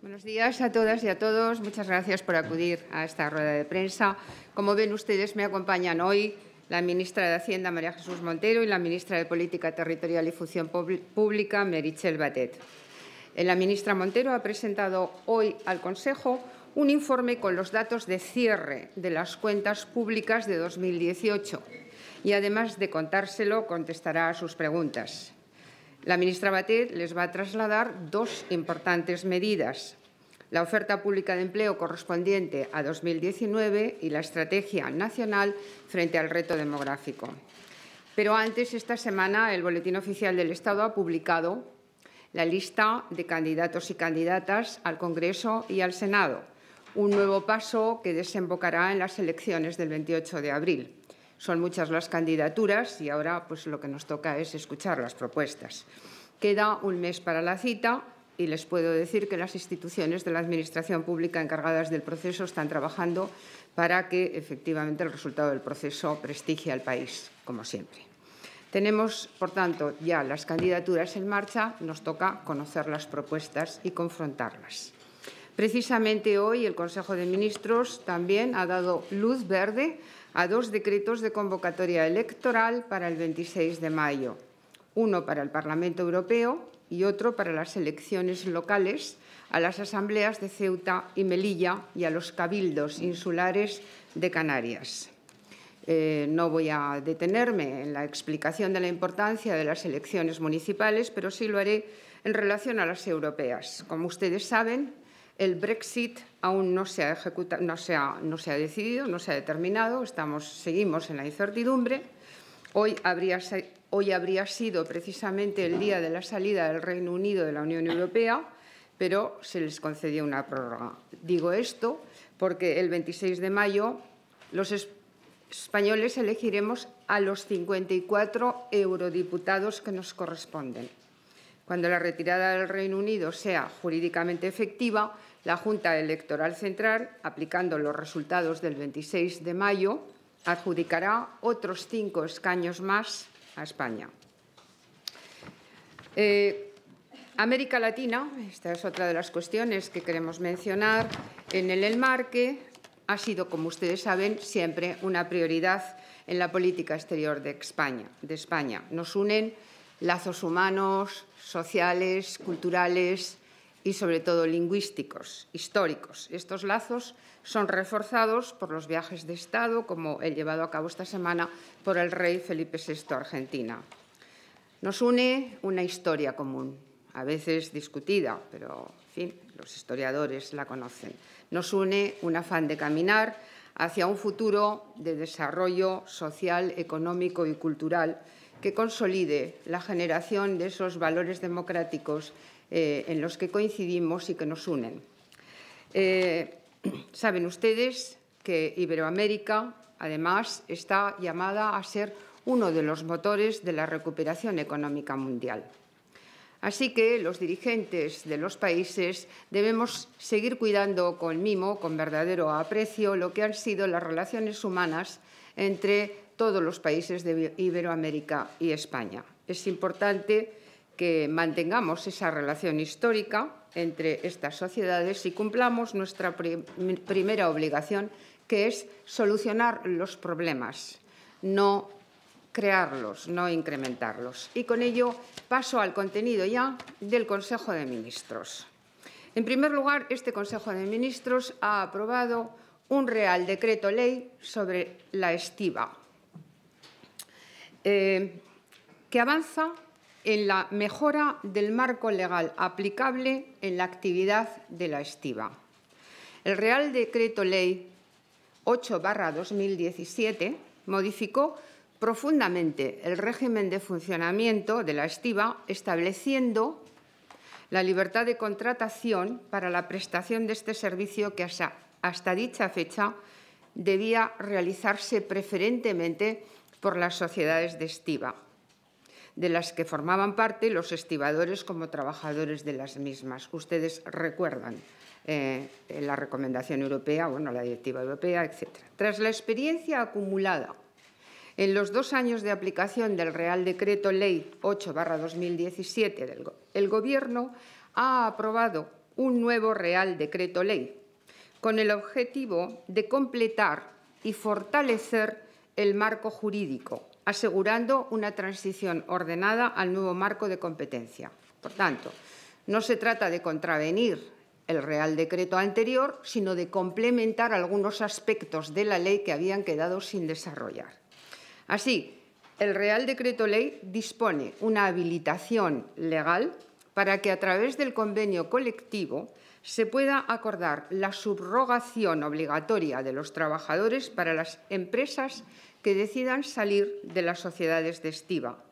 Buenos días a todas y a todos. Muchas gracias por acudir a esta rueda de prensa. Como ven ustedes, me acompañan hoy la ministra de Hacienda, María Jesús Montero, y la ministra de Política Territorial y Función Pública, Merichel Batet. Eh, la ministra Montero ha presentado hoy al Consejo un informe con los datos de cierre de las cuentas públicas de 2018 y, además de contárselo, contestará a sus preguntas. La ministra Batet les va a trasladar dos importantes medidas. La oferta pública de empleo correspondiente a 2019 y la estrategia nacional frente al reto demográfico. Pero antes, esta semana, el Boletín Oficial del Estado ha publicado la lista de candidatos y candidatas al Congreso y al Senado, un nuevo paso que desembocará en las elecciones del 28 de abril. Son muchas las candidaturas y ahora pues, lo que nos toca es escuchar las propuestas. Queda un mes para la cita y les puedo decir que las instituciones de la Administración Pública encargadas del proceso están trabajando para que efectivamente el resultado del proceso prestigie al país, como siempre. Tenemos, por tanto, ya las candidaturas en marcha, nos toca conocer las propuestas y confrontarlas. Precisamente hoy el Consejo de Ministros también ha dado luz verde a dos decretos de convocatoria electoral para el 26 de mayo, uno para el Parlamento Europeo y otro para las elecciones locales a las asambleas de Ceuta y Melilla y a los cabildos insulares de Canarias. Eh, no voy a detenerme en la explicación de la importancia de las elecciones municipales, pero sí lo haré en relación a las europeas. Como ustedes saben, el Brexit aún no se ha, decidido, no se ha determinado, estamos, seguimos en la incertidumbre. hoy habría sido precisamente el día de la salida del Reino Unido de la Unión Europea, pero se les concedió una prórroga. Digo esto porque el 26 de mayo los españoles elegiremos a los 54 eurodiputados que nos corresponden. Cuando la retirada del Reino Unido sea jurídicamente efectiva, la Junta Electoral Central, aplicando los resultados del 26 de mayo, adjudicará otros cinco escaños más a España. Eh, América Latina, esta es otra de las cuestiones que queremos mencionar, en el enmarque ha sido, como ustedes saben, siempre una prioridad en la política exterior de España. De España. Nos unen lazos humanos, sociales, culturales, y sobre todo lingüísticos, históricos. Estos lazos son reforzados por los viajes de Estado, como el llevado a cabo esta semana por el rey Felipe VI a Argentina. Nos une una historia común, a veces discutida, pero en fin, los historiadores la conocen. Nos une un afán de caminar hacia un futuro de desarrollo social, económico y cultural que consolide la generación de esos valores democráticos eh, en los que coincidimos y que nos unen. Eh, saben ustedes que Iberoamérica, además, está llamada a ser uno de los motores de la recuperación económica mundial. Así que los dirigentes de los países debemos seguir cuidando con mimo, con verdadero aprecio, lo que han sido las relaciones humanas entre todos los países de Iberoamérica y España. Es importante que mantengamos esa relación histórica entre estas sociedades y cumplamos nuestra primera obligación, que es solucionar los problemas, no crearlos, no incrementarlos. Y con ello paso al contenido ya del Consejo de Ministros. En primer lugar, este Consejo de Ministros ha aprobado un Real Decreto Ley sobre la estiva, eh, que avanza en la mejora del marco legal aplicable en la actividad de la estiva. El Real Decreto Ley 8-2017 modificó profundamente el régimen de funcionamiento de la estiva, estableciendo la libertad de contratación para la prestación de este servicio que hasta, dicha fecha debía realizarse preferentemente por las sociedades de estiva de las que formaban parte los estibadores como trabajadores de las mismas. Ustedes recuerdan eh, la recomendación europea, bueno, la directiva europea, etc. Tras la experiencia acumulada en los dos años de aplicación del Real Decreto Ley 8-2017 el Gobierno ha aprobado un nuevo Real Decreto Ley con el objetivo de completar y fortalecer el marco jurídico asegurando una transición ordenada al nuevo marco de competencia. Por tanto, no se trata de contravenir el Real Decreto anterior, sino de complementar algunos aspectos de la ley que habían quedado sin desarrollar. Así, el Real Decreto Ley dispone una habilitación legal para que a través del convenio colectivo se pueda acordar la subrogación obligatoria de los trabajadores para las empresas que decidan salir de las sociedades de estiva,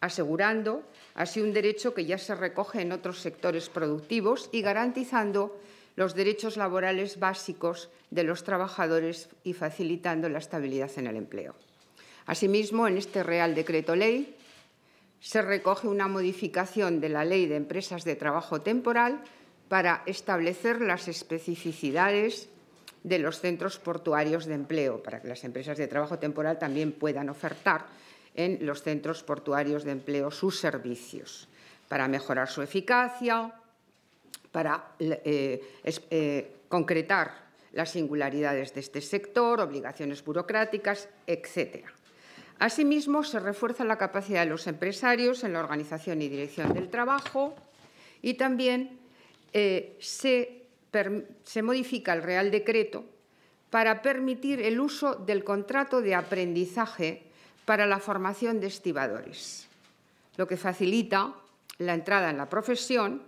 asegurando así un derecho que ya se recoge en otros sectores productivos y garantizando los derechos laborales básicos de los trabajadores y facilitando la estabilidad en el empleo. Asimismo, en este Real Decreto Ley se recoge una modificación de la Ley de Empresas de Trabajo Temporal para establecer las especificidades de los centros portuarios de empleo, para que las empresas de trabajo temporal también puedan ofertar en los centros portuarios de empleo sus servicios para mejorar su eficacia, para eh, eh, concretar las singularidades de este sector, obligaciones burocráticas, etcétera. Asimismo, se refuerza la capacidad de los empresarios en la organización y dirección del trabajo y también eh, se se modifica el Real Decreto para permitir el uso del contrato de aprendizaje para la formación de estibadores, lo que facilita la entrada en la profesión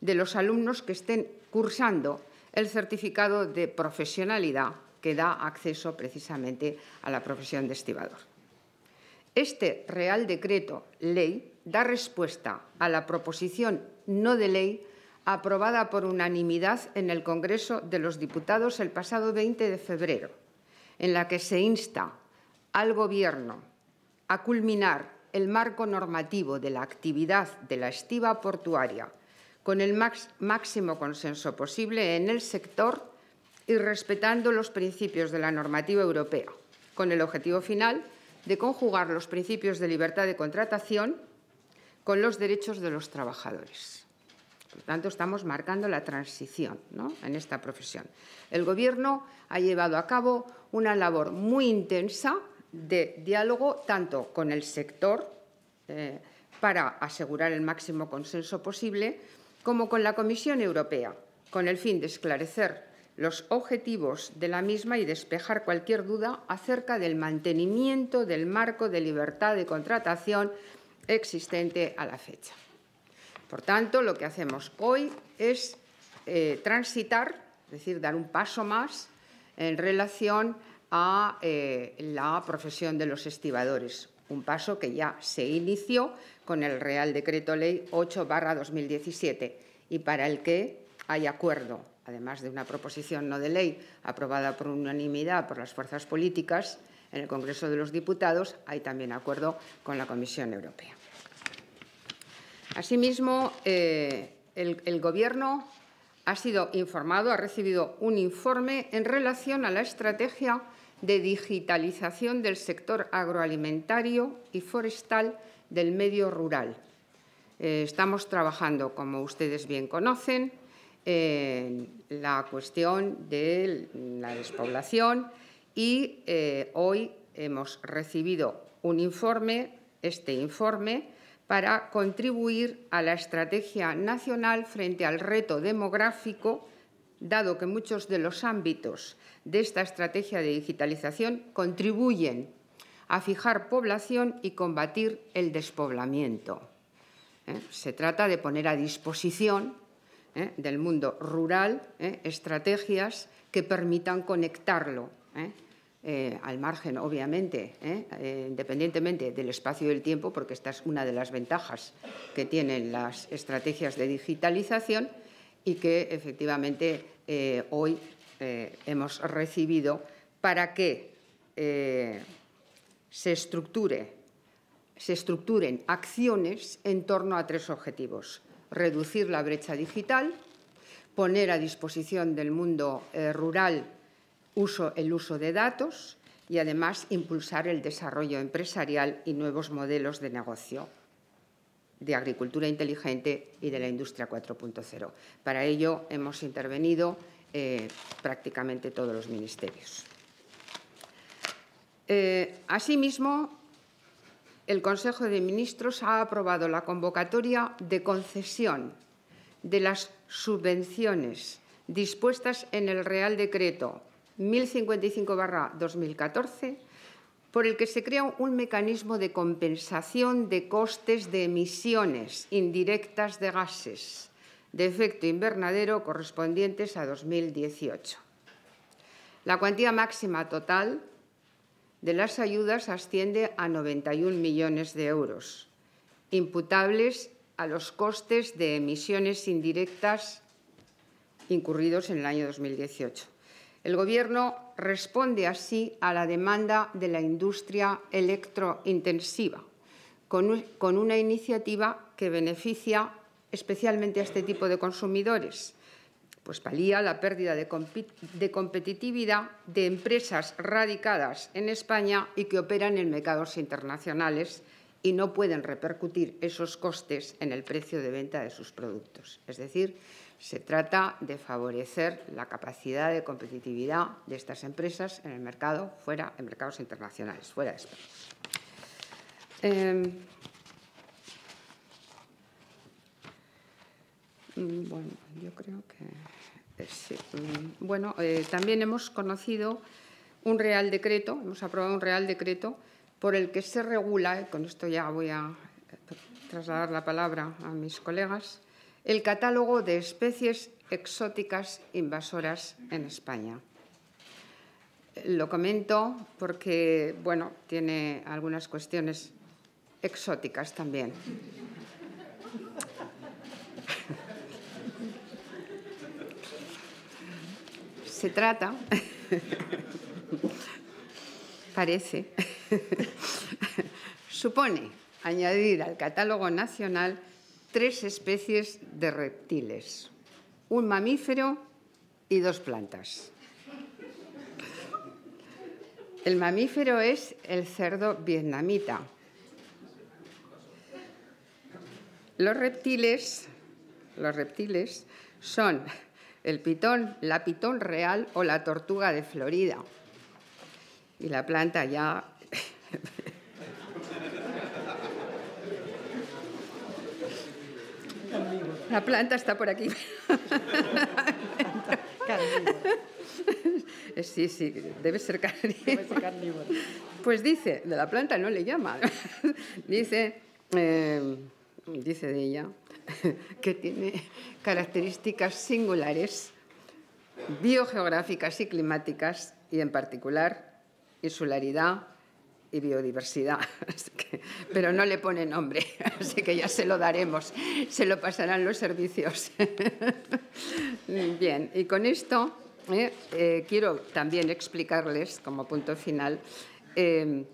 de los alumnos que estén cursando el certificado de profesionalidad que da acceso precisamente a la profesión de estibador. Este Real Decreto Ley da respuesta a la proposición no de ley aprobada por unanimidad en el Congreso de los Diputados el pasado 20 de febrero, en la que se insta al Gobierno a culminar el marco normativo de la actividad de la estiva portuaria con el máximo consenso posible en el sector y respetando los principios de la normativa europea, con el objetivo final de conjugar los principios de libertad de contratación con los derechos de los trabajadores. Por lo tanto, estamos marcando la transición en esta profesión. El Gobierno ha llevado a cabo una labor muy intensa de diálogo tanto con el sector eh, para asegurar el máximo consenso posible, como con la Comisión Europea, con el fin de esclarecer los objetivos de la misma y despejar cualquier duda acerca del mantenimiento del marco de libertad de contratación existente a la fecha. Por tanto, lo que hacemos hoy es eh, transitar, es decir, dar un paso más en relación a eh, la profesión de los estibadores, un paso que ya se inició con el Real Decreto Ley 8-2017 y para el que hay acuerdo, además de una proposición no de ley aprobada por unanimidad por las fuerzas políticas en el Congreso de los Diputados, hay también acuerdo con la Comisión Europea. Asimismo, eh, el, Gobierno ha sido informado, ha recibido un informe en relación a la estrategia de digitalización del sector agroalimentario y forestal del medio rural. Eh, estamos trabajando, como ustedes bien conocen, en la cuestión de la despoblación y eh, hoy hemos recibido un informe, este informe, para contribuir a la estrategia nacional frente al reto demográfico, dado que muchos de los ámbitos de esta estrategia de digitalización contribuyen a fijar población y combatir el despoblamiento. ¿Eh? Se trata de poner a disposición ¿eh? del mundo rural ¿eh? estrategias que permitan conectarlo eh, al margen, obviamente, eh, eh, independientemente del espacio y del tiempo, porque esta es una de las ventajas que tienen las estrategias de digitalización y que efectivamente hoy hemos recibido para que se, se estructuren acciones en torno a tres objetivos. Reducir la brecha digital, poner a disposición del mundo rural uso, el uso de datos y además impulsar el desarrollo empresarial y nuevos modelos de negocio de agricultura inteligente y de la industria 4.0. Para ello hemos intervenido eh, prácticamente todos los ministerios. Eh, asimismo, el Consejo de Ministros ha aprobado la convocatoria de concesión de las subvenciones dispuestas en el Real Decreto 1055-2014, por el que se crea un mecanismo de compensación de costes de emisiones indirectas de gases de efecto invernadero correspondientes a 2018. La cuantía máxima total de las ayudas asciende a 91 millones de euros, imputables a los costes de emisiones indirectas incurridos en el año 2018. El Gobierno responde así a la demanda de la industria electrointensiva con, una iniciativa que beneficia especialmente a este tipo de consumidores, pues palía la pérdida de, competitividad de empresas radicadas en España y que operan en mercados internacionales y no pueden repercutir esos costes en el precio de venta de sus productos. Es decir, se trata de favorecer la capacidad de competitividad de estas empresas en el mercado fuera, en mercados internacionales, fuera de España. Em, mm, bueno, yo creo que eh, mm, Bueno, eh, también hemos conocido un real decreto, hemos aprobado un real decreto por el que se regula, y eh, con esto ya voy a trasladar la palabra a mis colegas, el catálogo de especies exóticas invasoras en España. Lo comento porque, bueno, tiene algunas cuestiones exóticas también. Se trata, parece, supone añadir al catálogo nacional tres especies de reptiles, un mamífero y dos plantas. El mamífero es el cerdo vietnamita. Los reptiles, los reptiles son el pitón, la pitón real o la tortuga de Florida. Y la planta ya La planta está por aquí. Sí, sí, debe ser carnívoro. Pues dice, de la planta no le llama. Dice, em, dice de ella, que tiene características singulares, biogeográficas y climáticas, y en particular insularidad, y biodiversidad, pero no le pone nombre, así que ya se lo daremos, se lo pasarán los servicios. Bien, y con esto eh, eh, quiero también explicarles, como punto final, eh,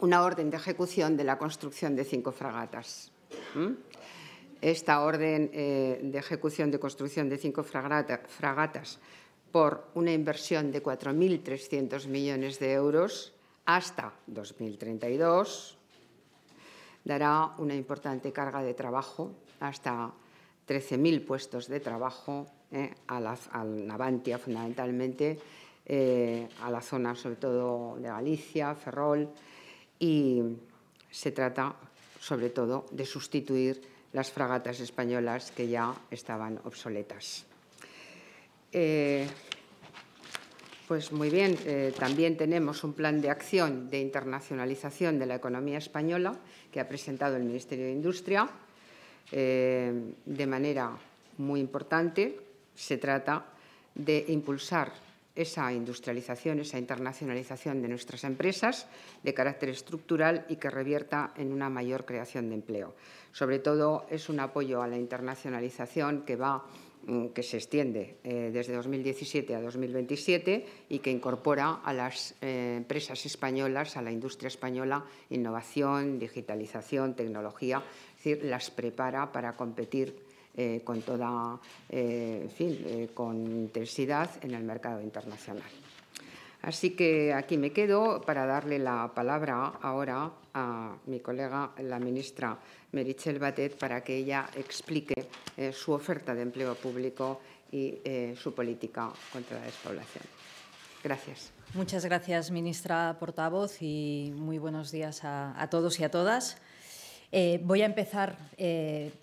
una orden de ejecución de la construcción de cinco fragatas. Esta orden de ejecución de construcción de cinco fragatas por una inversión de 4.300 millones de euros hasta 2032, dará una importante carga de trabajo, hasta 13.000 puestos de trabajo eh, a, Navantia fundamentalmente, eh, a la zona sobre todo de Galicia, Ferrol, y se trata sobre todo de sustituir las fragatas españolas que ya estaban obsoletas. Eh, pues muy bien, eh, también tenemos un plan de acción de internacionalización de la economía española que ha presentado el Ministerio de Industria eh, de manera muy importante. Se trata de impulsar esa industrialización, esa internacionalización de nuestras empresas de carácter estructural y que revierta en una mayor creación de empleo. Sobre todo es un apoyo a la internacionalización que va Mm, que se extiende eh, desde 2017 a 2027 y que incorpora a las eh, empresas españolas, a la industria española, innovación, digitalización, tecnología, es decir, las prepara para competir eh, con toda, con intensidad en el mercado internacional. Así que aquí me quedo para darle la palabra ahora a mi colega, la ministra Merichel Batet, para que ella explique eh, su oferta de empleo público y eh, su política contra la despoblación. Gracias. Muchas gracias, ministra portavoz, y muy buenos días a, todos y a todas. Eh, voy a empezar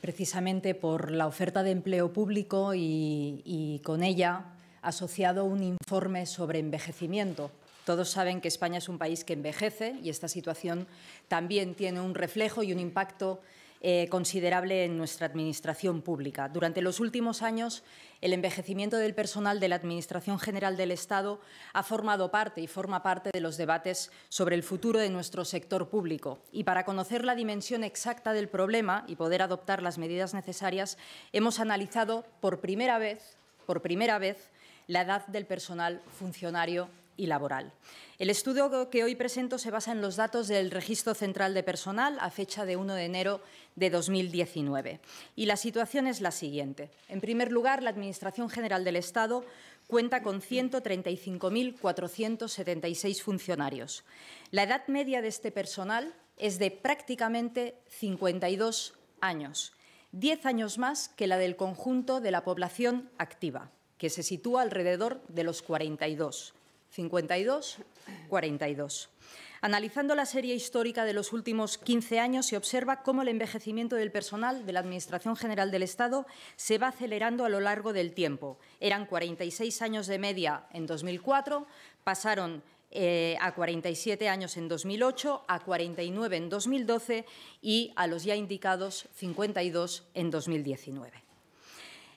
precisamente por la oferta de empleo público y, con ella asociado un informe sobre envejecimiento. Todos saben que España es un país que envejece y esta situación también tiene un reflejo y un impacto eh, considerable en nuestra Administración pública. Durante los últimos años, el envejecimiento del personal de la Administración General del Estado ha formado parte y forma parte de los debates sobre el futuro de nuestro sector público. Y para conocer la dimensión exacta del problema y poder adoptar las medidas necesarias, hemos analizado por primera vez, por primera vez la edad del personal funcionario y laboral. El estudio que hoy presento se basa en los datos del Registro Central de Personal a fecha de 1 de enero de 2019. Y la situación es la siguiente. En primer lugar, la Administración General del Estado cuenta con 135.476 funcionarios. La edad media de este personal es de prácticamente 52 años, 10 años más que la del conjunto de la población activa que se sitúa alrededor de los 42. 52, 42. Analizando la serie histórica de los últimos 15 años, se observa cómo el envejecimiento del personal de la Administración General del Estado se va acelerando a lo largo del tiempo. Eran 46 años de media en 2004, pasaron eh, a 47 años en 2008, a 49 en 2012 y a los ya indicados 52 en 2019.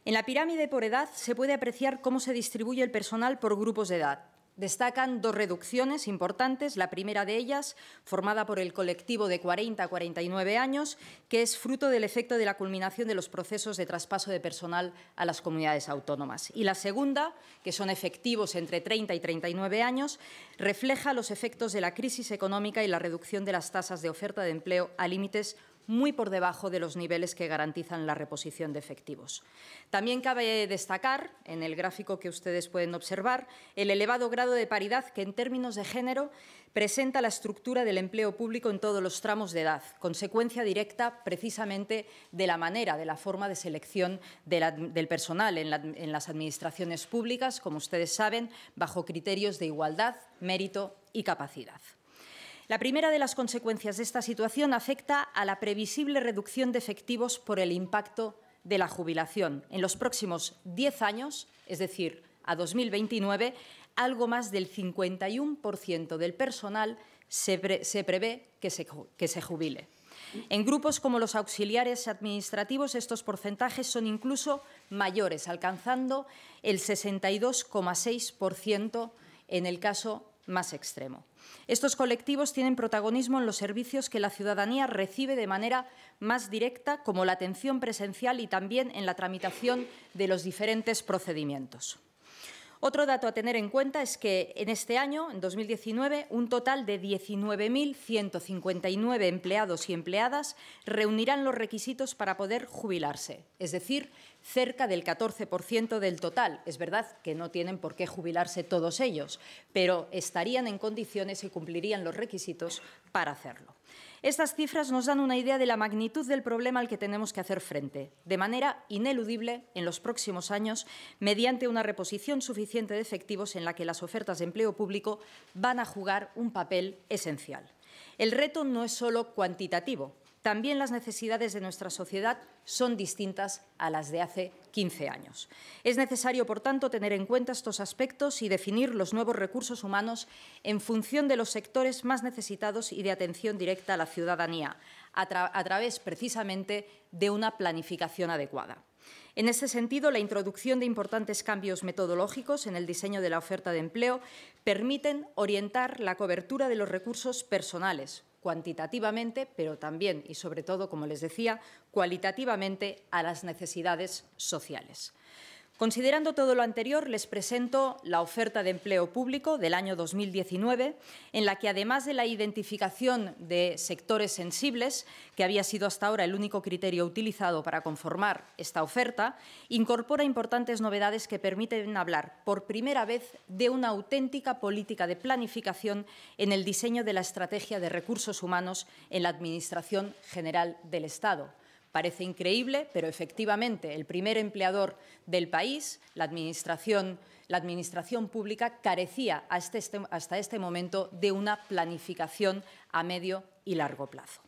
En la pirámide por edad se puede apreciar cómo se distribuye el personal por grupos de edad. Destacan dos reducciones importantes, la primera de ellas, formada por el colectivo de 40 a 49 años, que es fruto del efecto de la culminación de los procesos de traspaso de personal a las comunidades autónomas. Y la segunda, que son efectivos entre 30 y 39 años, refleja los efectos de la crisis económica y la reducción de las tasas de oferta de empleo a límites muy por debajo de los niveles que garantizan la reposición de efectivos. También cabe destacar, en el gráfico que ustedes pueden observar, el elevado grado de paridad que en términos de género presenta la estructura del empleo público en todos los tramos de edad, consecuencia directa precisamente de la manera, de la forma de selección del personal en las administraciones públicas, como ustedes saben, bajo criterios de igualdad, mérito y capacidad. La primera de las consecuencias de esta situación afecta a la previsible reducción de efectivos por el impacto de la jubilación. En los próximos 10 años, es decir, a 2029, algo más del 51% del personal se, prevé que se, que se jubile. En grupos como los auxiliares administrativos, estos porcentajes son incluso mayores, alcanzando el 62,6% en el caso más extremo. Estos colectivos tienen protagonismo en los servicios que la ciudadanía recibe de manera más directa, como la atención presencial y también en la tramitación de los diferentes procedimientos. Otro dato a tener en cuenta es que en este año, en 2019, un total de 19.159 empleados y empleadas reunirán los requisitos para poder jubilarse, es decir, cerca del 14% del total. Es verdad que no tienen por qué jubilarse todos ellos, pero estarían en condiciones y cumplirían los requisitos para hacerlo. Estas cifras nos dan una idea de la magnitud del problema al que tenemos que hacer frente, de manera ineludible en los próximos años, mediante una reposición suficiente de efectivos en la que las ofertas de empleo público van a jugar un papel esencial. El reto no es solo cuantitativo, también las necesidades de nuestra sociedad son distintas a las de hace 15 años. Es necesario, por tanto, tener en cuenta estos aspectos y definir los nuevos recursos humanos en función de los sectores más necesitados y de atención directa a la ciudadanía, a, través precisamente de una planificación adecuada. En ese sentido, la introducción de importantes cambios metodológicos en el diseño de la oferta de empleo permiten orientar la cobertura de los recursos personales, cuantitativamente, pero también y sobre todo, como les decía, cualitativamente a las necesidades sociales. Considerando todo lo anterior, les presento la oferta de empleo público del año 2019, en la que, además de la identificación de sectores sensibles, que había sido hasta ahora el único criterio utilizado para conformar esta oferta, incorpora importantes novedades que permiten hablar por primera vez de una auténtica política de planificación en el diseño de la estrategia de recursos humanos en la Administración General del Estado Parece increíble, pero efectivamente el primer empleador del país, la Administración, la administración pública, carecía este, hasta este momento de una planificación a medio y largo plazo.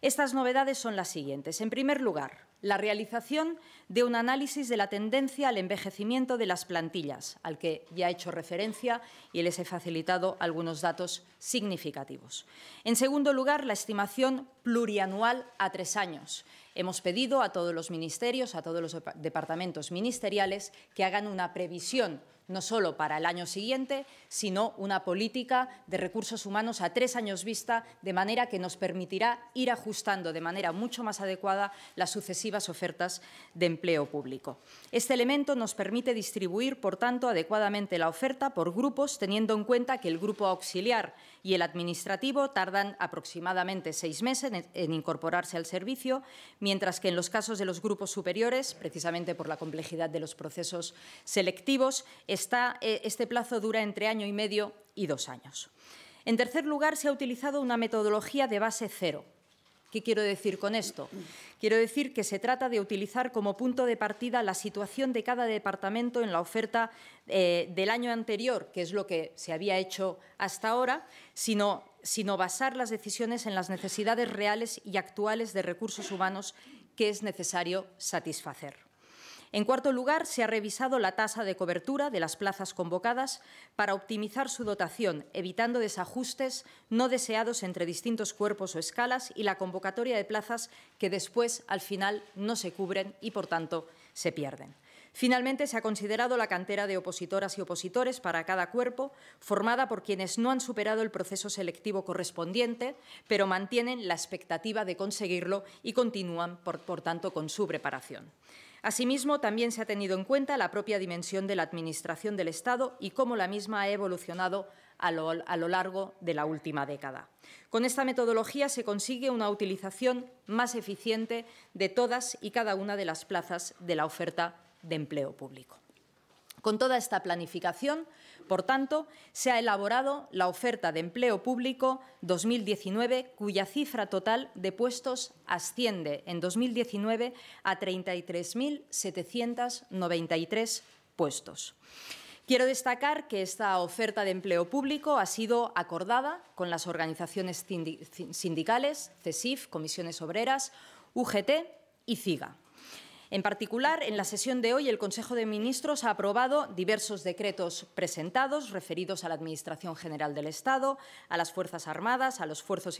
Estas novedades son las siguientes. En primer lugar, la realización de un análisis de la tendencia al envejecimiento de las plantillas, al que ya he hecho referencia y les he facilitado algunos datos significativos. En segundo lugar, la estimación plurianual a tres años, Hemos pedido a todos los ministerios, a todos los departamentos ministeriales que hagan una previsión no solo para el año siguiente, sino una política de recursos humanos a tres años vista, de manera que nos permitirá ir ajustando de manera mucho más adecuada las sucesivas ofertas de empleo público. Este elemento nos permite distribuir, por tanto, adecuadamente la oferta por grupos, teniendo en cuenta que el grupo auxiliar y el administrativo tardan aproximadamente seis meses en, incorporarse al servicio, mientras que en los casos de los grupos superiores, precisamente por la complejidad de los procesos selectivos, eh, este plazo dura entre año y medio y dos años. En tercer lugar, se ha utilizado una metodología de base cero, ¿Qué quiero decir con esto? Quiero decir que se trata de utilizar como punto de partida la situación de cada departamento en la oferta eh, del año anterior, que es lo que se había hecho hasta ahora, sino, sino basar las decisiones en las necesidades reales y actuales de recursos humanos que es necesario satisfacer. En cuarto lugar, se ha revisado la tasa de cobertura de las plazas convocadas para optimizar su dotación, evitando desajustes no deseados entre distintos cuerpos o escalas y la convocatoria de plazas que después, al final, no se cubren y, por tanto, se pierden. Finalmente, se ha considerado la cantera de opositoras y opositores para cada cuerpo, formada por quienes no han superado el proceso selectivo correspondiente, pero mantienen la expectativa de conseguirlo y continúan, por, tanto, con su preparación. Asimismo, también se ha tenido en cuenta la propia dimensión de la Administración del Estado y cómo la misma ha evolucionado a lo, largo de la última década. Con esta metodología se consigue una utilización más eficiente de todas y cada una de las plazas de la oferta de empleo público. Con toda esta planificación, por tanto, se ha elaborado la oferta de empleo público 2019, cuya cifra total de puestos asciende en 2019 a 33.793 puestos. Quiero destacar que esta oferta de empleo público ha sido acordada con las organizaciones sindicales, CESIF, Comisiones Obreras, UGT y CIGA. En particular, en la sesión de hoy, el Consejo de Ministros ha aprobado diversos decretos presentados referidos a la Administración General del Estado, a las Fuerzas Armadas, a los Fuerzas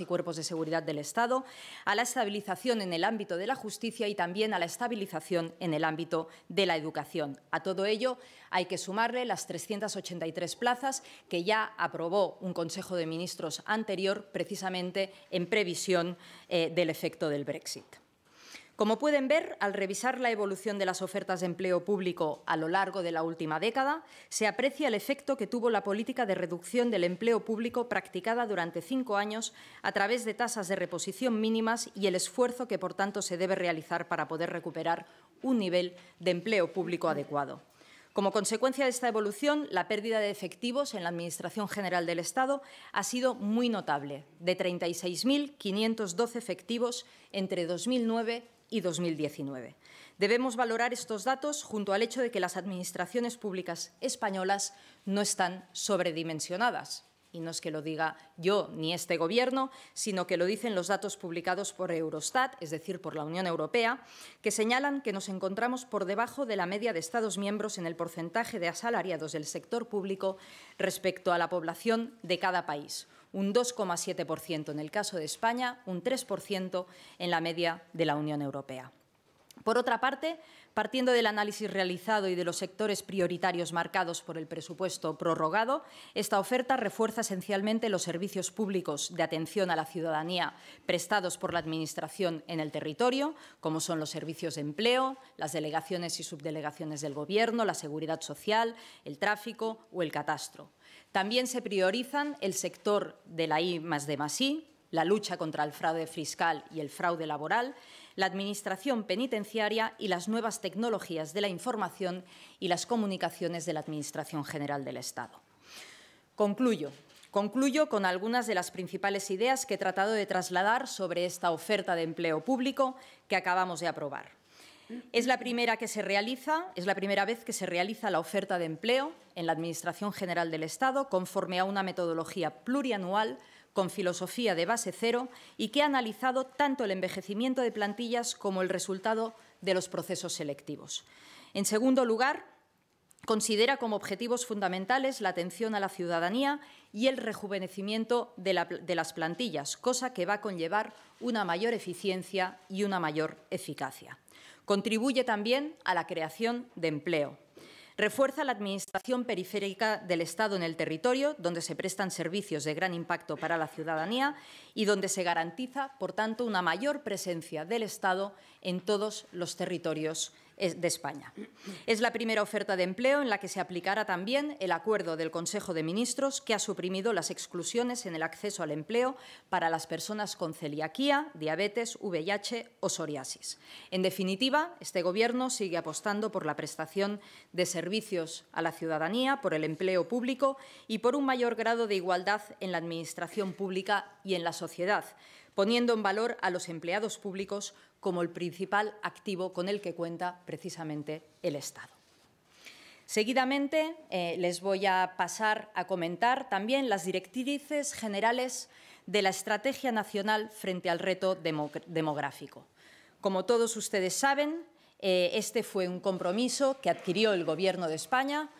y Cuerpos de Seguridad del Estado, a la estabilización en el ámbito de la justicia y también a la estabilización en el ámbito de la educación. A todo ello hay que sumarle las 383 plazas que ya aprobó un Consejo de Ministros anterior, precisamente en previsión eh, del efecto del Brexit. Como pueden ver, al revisar la evolución de las ofertas de empleo público a lo largo de la última década, se aprecia el efecto que tuvo la política de reducción del empleo público practicada durante cinco años a través de tasas de reposición mínimas y el esfuerzo que, por tanto, se debe realizar para poder recuperar un nivel de empleo público adecuado. Como consecuencia de esta evolución, la pérdida de efectivos en la Administración General del Estado ha sido muy notable, de 36.512 efectivos entre 2009 y y 2019. Debemos valorar estos datos junto al hecho de que las administraciones públicas españolas no están sobredimensionadas. Y no es que lo diga yo ni este Gobierno, sino que lo dicen los datos publicados por Eurostat, es decir, por la Unión Europea, que señalan que nos encontramos por debajo de la media de Estados miembros en el porcentaje de asalariados del sector público respecto a la población de cada país un 2,7% en el caso de España, un 3% en la media de la Unión Europea. Por otra parte, partiendo del análisis realizado y de los sectores prioritarios marcados por el presupuesto prorrogado, esta oferta refuerza esencialmente los servicios públicos de atención a la ciudadanía prestados por la Administración en el territorio, como son los servicios de empleo, las delegaciones y subdelegaciones del Gobierno, la seguridad social, el tráfico o el catastro. También se priorizan el sector de la I la lucha contra el fraude fiscal y el fraude laboral, la administración penitenciaria y las nuevas tecnologías de la información y las comunicaciones de la Administración General del Estado. Concluyo con algunas de las principales ideas que he tratado de trasladar sobre esta oferta de empleo público que acabamos de aprobar. Es la primera que se realiza, es la primera vez que se realiza la oferta de empleo en la Administración General del Estado conforme a una metodología plurianual con filosofía de base cero y que ha analizado tanto el envejecimiento de plantillas como el resultado de los procesos selectivos. En segundo lugar, considera como objetivos fundamentales la atención a la ciudadanía y el rejuvenecimiento de, de, las plantillas, cosa que va a conllevar una mayor eficiencia y una mayor eficacia. Contribuye también a la creación de empleo. Refuerza la administración periférica del Estado en el territorio, donde se prestan servicios de gran impacto para la ciudadanía y donde se garantiza, por tanto, una mayor presencia del Estado en todos los territorios de España. Es la primera oferta de empleo en la que se aplicará también el acuerdo del Consejo de Ministros que ha suprimido las exclusiones en el acceso al empleo para las personas con celiaquía, diabetes, VIH o psoriasis. En definitiva, este Gobierno sigue apostando por la prestación de servicios a la ciudadanía, por el empleo público y por un mayor grado de igualdad en la administración pública y en la sociedad poniendo en valor a los empleados públicos como el principal activo con el que cuenta precisamente el Estado. Seguidamente eh, les voy a pasar a comentar también las directrices generales de la Estrategia Nacional frente al reto demográfico. Como todos ustedes saben, eh, este fue un compromiso que adquirió el Gobierno de España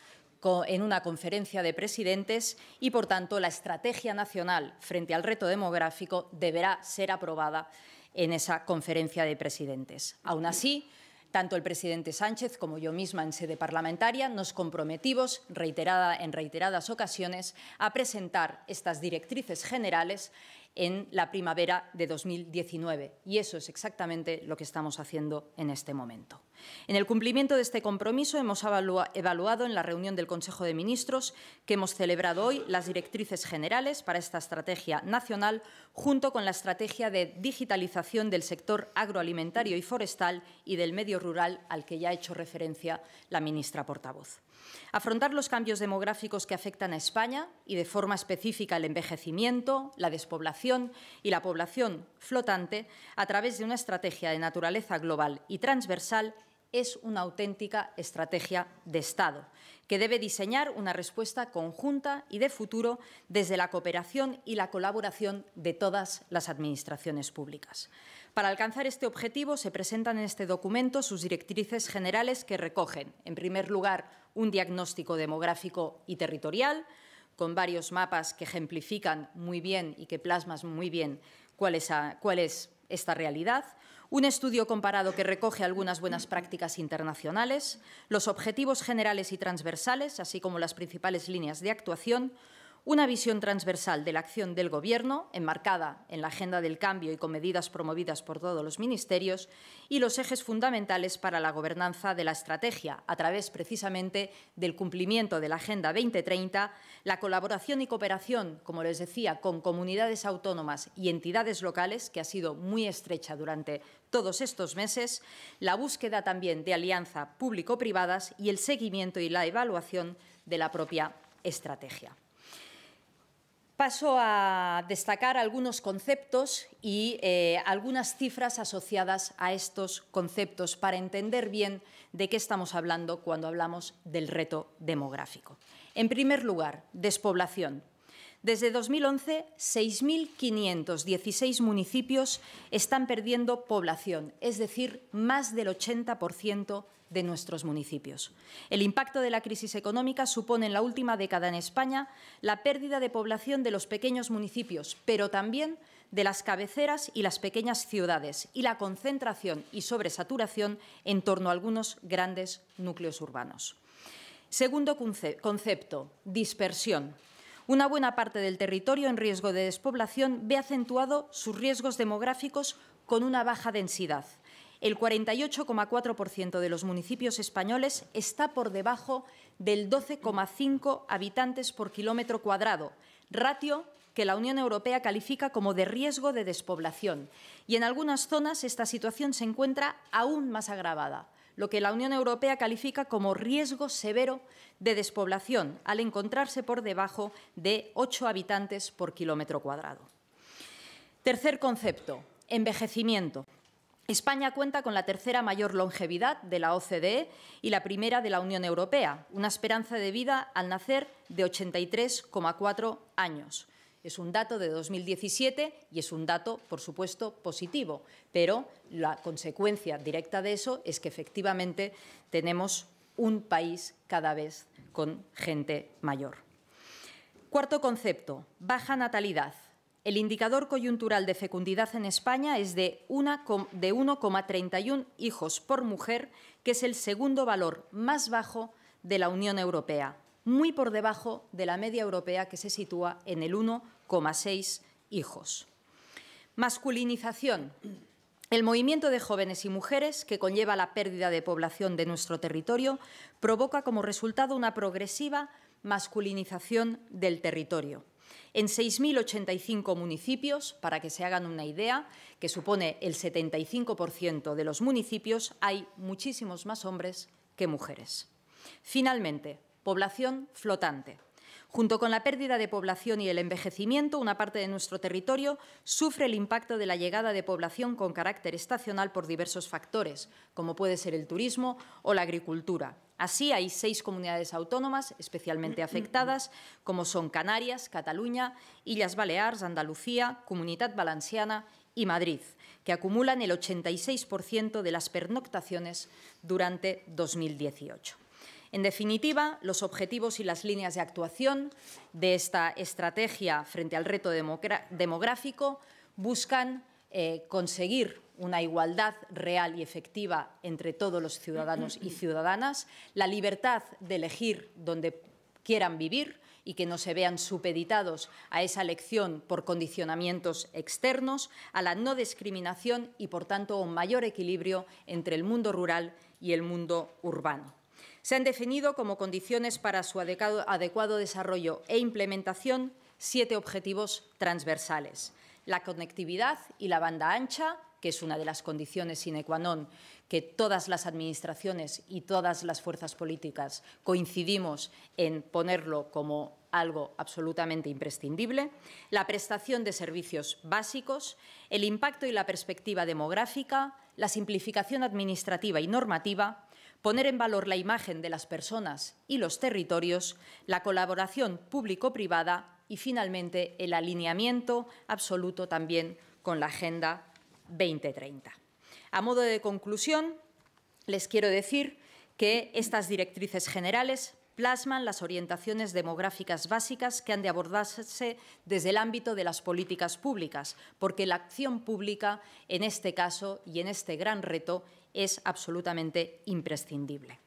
en una conferencia de presidentes y, por tanto, la estrategia nacional frente al reto demográfico deberá ser aprobada en esa conferencia de presidentes. Aún así, tanto el presidente Sánchez como yo misma en sede parlamentaria nos comprometimos reiterada, en reiteradas ocasiones a presentar estas directrices generales en la primavera de 2019 y eso es exactamente lo que estamos haciendo en este momento. En el cumplimiento de este compromiso hemos evaluado en la reunión del Consejo de Ministros que hemos celebrado hoy las directrices generales para esta estrategia nacional junto con la estrategia de digitalización del sector agroalimentario y forestal y del medio rural al que ya ha hecho referencia la ministra portavoz. Afrontar los cambios demográficos que afectan a España y de forma específica el envejecimiento, la despoblación y la población flotante a través de una estrategia de naturaleza global y transversal es una auténtica estrategia de Estado, que debe diseñar una respuesta conjunta y de futuro desde la cooperación y la colaboración de todas las administraciones públicas. Para alcanzar este objetivo se presentan en este documento sus directrices generales que recogen, en primer lugar, un diagnóstico demográfico y territorial, con varios mapas que ejemplifican muy bien y que plasman muy bien cuál es, cuál es esta realidad, un estudio comparado que recoge algunas buenas prácticas internacionales, los objetivos generales y transversales, así como las principales líneas de actuación, una visión transversal de la acción del Gobierno, enmarcada en la agenda del cambio y con medidas promovidas por todos los ministerios, y los ejes fundamentales para la gobernanza de la estrategia, a través precisamente del cumplimiento de la Agenda 2030, la colaboración y cooperación, como les decía, con comunidades autónomas y entidades locales, que ha sido muy estrecha durante todos estos meses, la búsqueda también de alianza público-privadas y el seguimiento y la evaluación de la propia estrategia. Paso a destacar algunos conceptos y eh, algunas cifras asociadas a estos conceptos para entender bien de qué estamos hablando cuando hablamos del reto demográfico. En primer lugar, despoblación. Desde 2011, 6.516 municipios están perdiendo población, es decir, más del 80% de nuestros municipios. El impacto de la crisis económica supone en la última década en España la pérdida de población de los pequeños municipios, pero también de las cabeceras y las pequeñas ciudades y la concentración y sobresaturación en torno a algunos grandes núcleos urbanos. Segundo concepto, dispersión. Una buena parte del territorio en riesgo de despoblación ve acentuado sus riesgos demográficos con una baja densidad, el 48,4% de los municipios españoles está por debajo del 12,5 habitantes por kilómetro cuadrado, ratio que la Unión Europea califica como de riesgo de despoblación. Y en algunas zonas esta situación se encuentra aún más agravada, lo que la Unión Europea califica como riesgo severo de despoblación, al encontrarse por debajo de 8 habitantes por kilómetro cuadrado. Tercer concepto, envejecimiento. España cuenta con la tercera mayor longevidad de la OCDE y la primera de la Unión Europea, una esperanza de vida al nacer de 83,4 años. Es un dato de 2017 y es un dato, por supuesto, positivo, pero la consecuencia directa de eso es que efectivamente tenemos un país cada vez con gente mayor. Cuarto concepto, baja natalidad. El indicador coyuntural de fecundidad en España es de, 1,31 hijos por mujer, que es el segundo valor más bajo de la Unión Europea, muy por debajo de la media europea que se sitúa en el 1,6 hijos. Masculinización. El movimiento de jóvenes y mujeres, que conlleva la pérdida de población de nuestro territorio, provoca como resultado una progresiva masculinización del territorio en 6.085 municipios, para que se hagan una idea, que supone el 75% de los municipios, hay muchísimos más hombres que mujeres. Finalmente, población flotante. Junto con la pérdida de población y el envejecimiento, una parte de nuestro territorio sufre el impacto de la llegada de población con carácter estacional por diversos factores, como puede ser el turismo o la agricultura. Así, hay seis comunidades autónomas especialmente mm, mm, mm. afectadas, como son Canarias, Cataluña, Illas Baleares, Andalucía, Comunidad Valenciana y Madrid, que acumulan el 86% de las pernoctaciones durante 2018. En definitiva, los objetivos y las líneas de actuación de esta estrategia frente al reto demográfico buscan eh, conseguir una igualdad real y efectiva entre todos los ciudadanos y ciudadanas, la libertad de elegir donde quieran vivir y que no se vean supeditados a esa elección por condicionamientos externos, a la no discriminación y, por tanto, un mayor equilibrio entre el mundo rural y el mundo urbano. Se han definido como condiciones para su adecuado desarrollo e implementación siete objetivos transversales la conectividad y la banda ancha, que es una de las condiciones sine qua non que todas las administraciones y todas las fuerzas políticas coincidimos en ponerlo como algo absolutamente imprescindible, la prestación de servicios básicos, el impacto y la perspectiva demográfica, la simplificación administrativa y normativa, poner en valor la imagen de las personas y los territorios, la colaboración público-privada, y finalmente el alineamiento absoluto también con la Agenda 2030. A modo de conclusión, les quiero decir que estas directrices generales plasman las orientaciones demográficas básicas que han de abordarse desde el ámbito de las políticas públicas, porque la acción pública en este caso y en este gran reto es absolutamente imprescindible.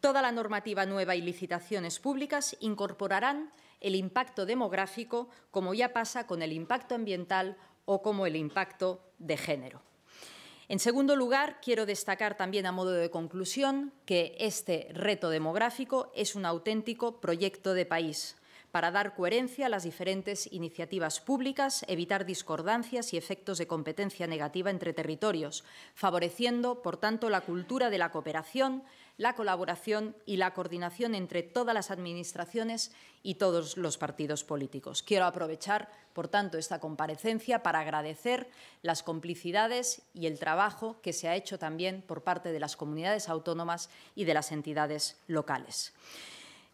Toda la normativa nueva y licitaciones públicas incorporarán el impacto demográfico, como ya pasa con el impacto ambiental o como el impacto de género. En segundo lugar, quiero destacar también a modo de conclusión que este reto demográfico es un auténtico proyecto de país para dar coherencia a las diferentes iniciativas públicas, evitar discordancias y efectos de competencia negativa entre territorios, favoreciendo, por tanto, la cultura de la cooperación, la colaboración y la coordinación entre todas las administraciones y todos los partidos políticos. Quiero aprovechar, por tanto, esta comparecencia para agradecer las complicidades y el trabajo que se ha hecho también por parte de las comunidades autónomas y de las entidades locales.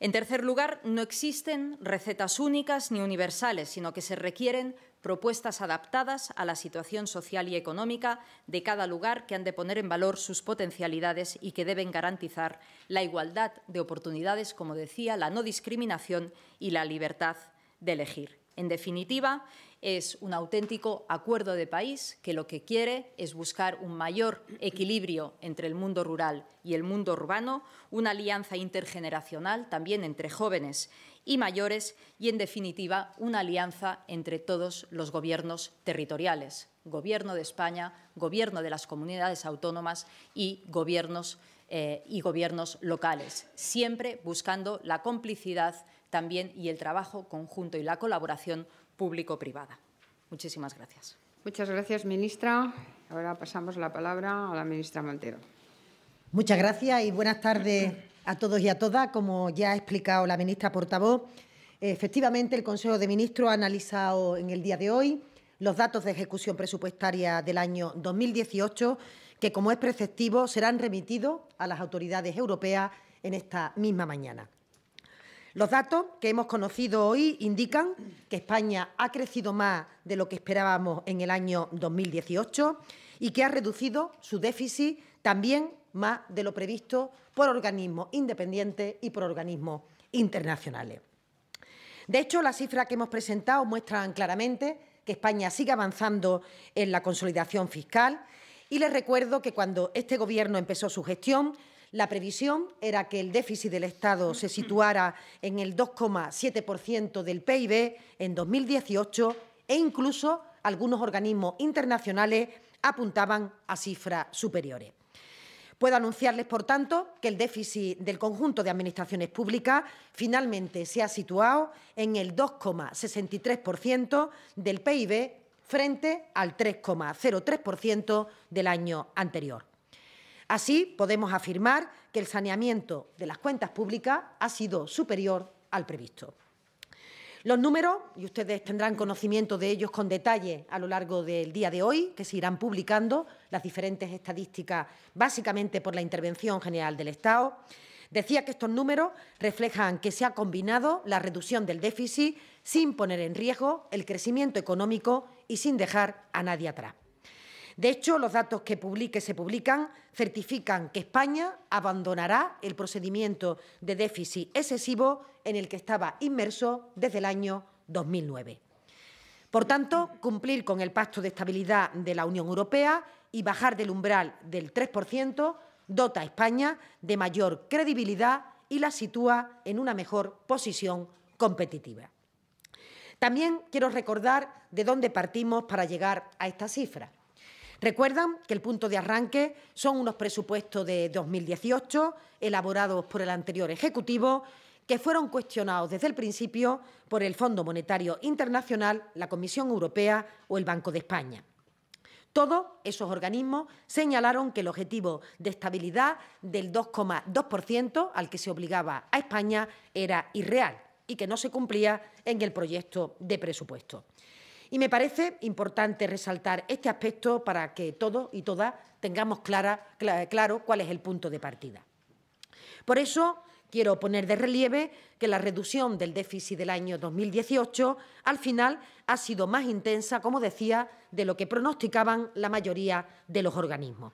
En tercer lugar, no existen recetas únicas ni universales, sino que se requieren propuestas adaptadas a la situación social y económica de cada lugar que han de poner en valor sus potencialidades y que deben garantizar la igualdad de oportunidades, como decía, la no discriminación y la libertad de elegir. En definitiva, es un auténtico acuerdo de país que lo que quiere es buscar un mayor equilibrio entre el mundo rural y el mundo urbano, una alianza intergeneracional también entre jóvenes y mayores y, en definitiva, una alianza entre todos los gobiernos territoriales, Gobierno de España, Gobierno de las comunidades autónomas y gobiernos, eh, y gobiernos locales, siempre buscando la complicidad también y el trabajo conjunto y la colaboración público-privada. Muchísimas gracias. Muchas gracias, ministra. Ahora pasamos la palabra a la ministra Montero. Muchas gracias y buenas tardes a todos y a todas. Como ya ha explicado la ministra portavoz, efectivamente el Consejo de Ministros ha analizado en el día de hoy los datos de ejecución presupuestaria del año 2018, que, como es preceptivo, serán remitidos a las autoridades europeas en esta misma mañana. Los datos que hemos conocido hoy indican que España ha crecido más de lo que esperábamos en el año 2018 y que ha reducido su déficit también más de lo previsto por organismos independientes y por organismos internacionales. De hecho, las cifras que hemos presentado muestran claramente que España sigue avanzando en la consolidación fiscal y les recuerdo que cuando este Gobierno empezó su gestión la previsión era que el déficit del Estado se situara en el 2,7% del PIB en 2018 e incluso algunos organismos internacionales apuntaban a cifras superiores. Puedo anunciarles, por tanto, que el déficit del conjunto de administraciones públicas finalmente se ha situado en el 2,63% del PIB frente al 3,03% del año anterior. Así, podemos afirmar que el saneamiento de las cuentas públicas ha sido superior al previsto. Los números, y ustedes tendrán conocimiento de ellos con detalle a lo largo del día de hoy, que se irán publicando las diferentes estadísticas, básicamente por la intervención general del Estado. Decía que estos números reflejan que se ha combinado la reducción del déficit sin poner en riesgo el crecimiento económico y sin dejar a nadie atrás. De hecho, los datos que, se publican certifican que España abandonará el procedimiento de déficit excesivo en el que estaba inmerso desde el año 2009. Por tanto, cumplir con el Pacto de Estabilidad de la Unión Europea y bajar del umbral del 3% dota a España de mayor credibilidad y la sitúa en una mejor posición competitiva. También quiero recordar de dónde partimos para llegar a esta cifra. Recuerdan que el punto de arranque son unos presupuestos de 2018 elaborados por el anterior Ejecutivo que fueron cuestionados desde el principio por el Fondo Monetario Internacional, la Comisión Europea o el Banco de España. Todos esos organismos señalaron que el objetivo de estabilidad del 2,2% al que se obligaba a España era irreal y que no se cumplía en el proyecto de presupuesto. Y me parece importante resaltar este aspecto para que todos y todas tengamos claro cuál es el punto de partida. Por eso, quiero poner de relieve que la reducción del déficit del año 2018 al final ha sido más intensa, como decía, de lo que pronosticaban la mayoría de los organismos.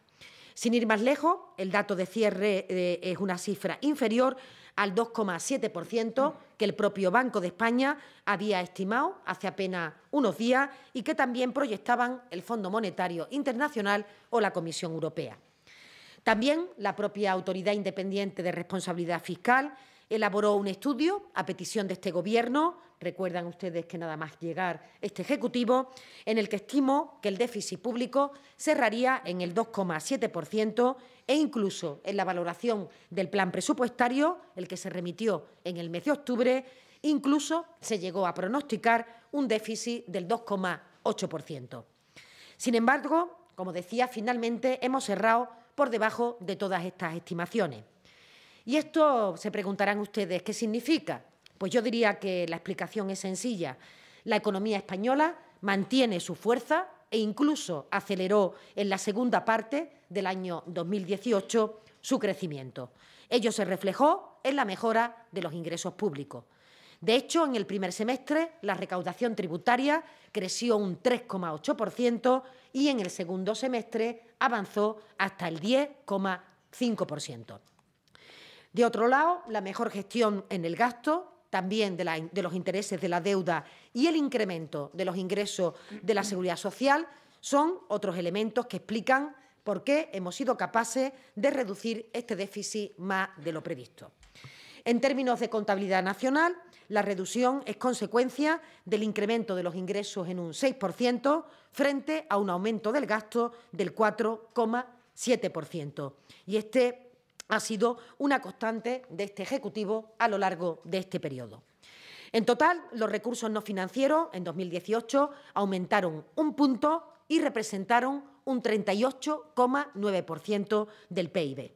Sin ir más lejos, el dato de cierre eh, es una cifra inferior al 2,7% que el propio Banco de España había estimado hace apenas unos días y que también proyectaban el Fondo Monetario Internacional o la Comisión Europea. También la propia Autoridad Independiente de Responsabilidad Fiscal elaboró un estudio a petición de este Gobierno recuerdan ustedes que nada más llegar este Ejecutivo, en el que estimo que el déficit público cerraría en el 2,7% e incluso en la valoración del plan presupuestario, el que se remitió en el mes de octubre, incluso se llegó a pronosticar un déficit del 2,8%. Sin embargo, como decía, finalmente hemos cerrado por debajo de todas estas estimaciones. Y esto se preguntarán ustedes qué significa. Pues yo diría que la explicación es sencilla. La economía española mantiene su fuerza e incluso aceleró en la segunda parte del año 2018 su crecimiento. Ello se reflejó en la mejora de los ingresos públicos. De hecho, en el primer semestre la recaudación tributaria creció un 3,8% y en el segundo semestre avanzó hasta el 10,5%. De otro lado, la mejor gestión en el gasto también de, los intereses de la deuda y el incremento de los ingresos de la seguridad social son otros elementos que explican por qué hemos sido capaces de reducir este déficit más de lo previsto. En términos de contabilidad nacional, la reducción es consecuencia del incremento de los ingresos en un 6% frente a un aumento del gasto del 4,7%. Y este ha sido una constante de este Ejecutivo a lo largo de este periodo. En total, los recursos no financieros en 2018 aumentaron un punto y representaron un 38,9% del PIB.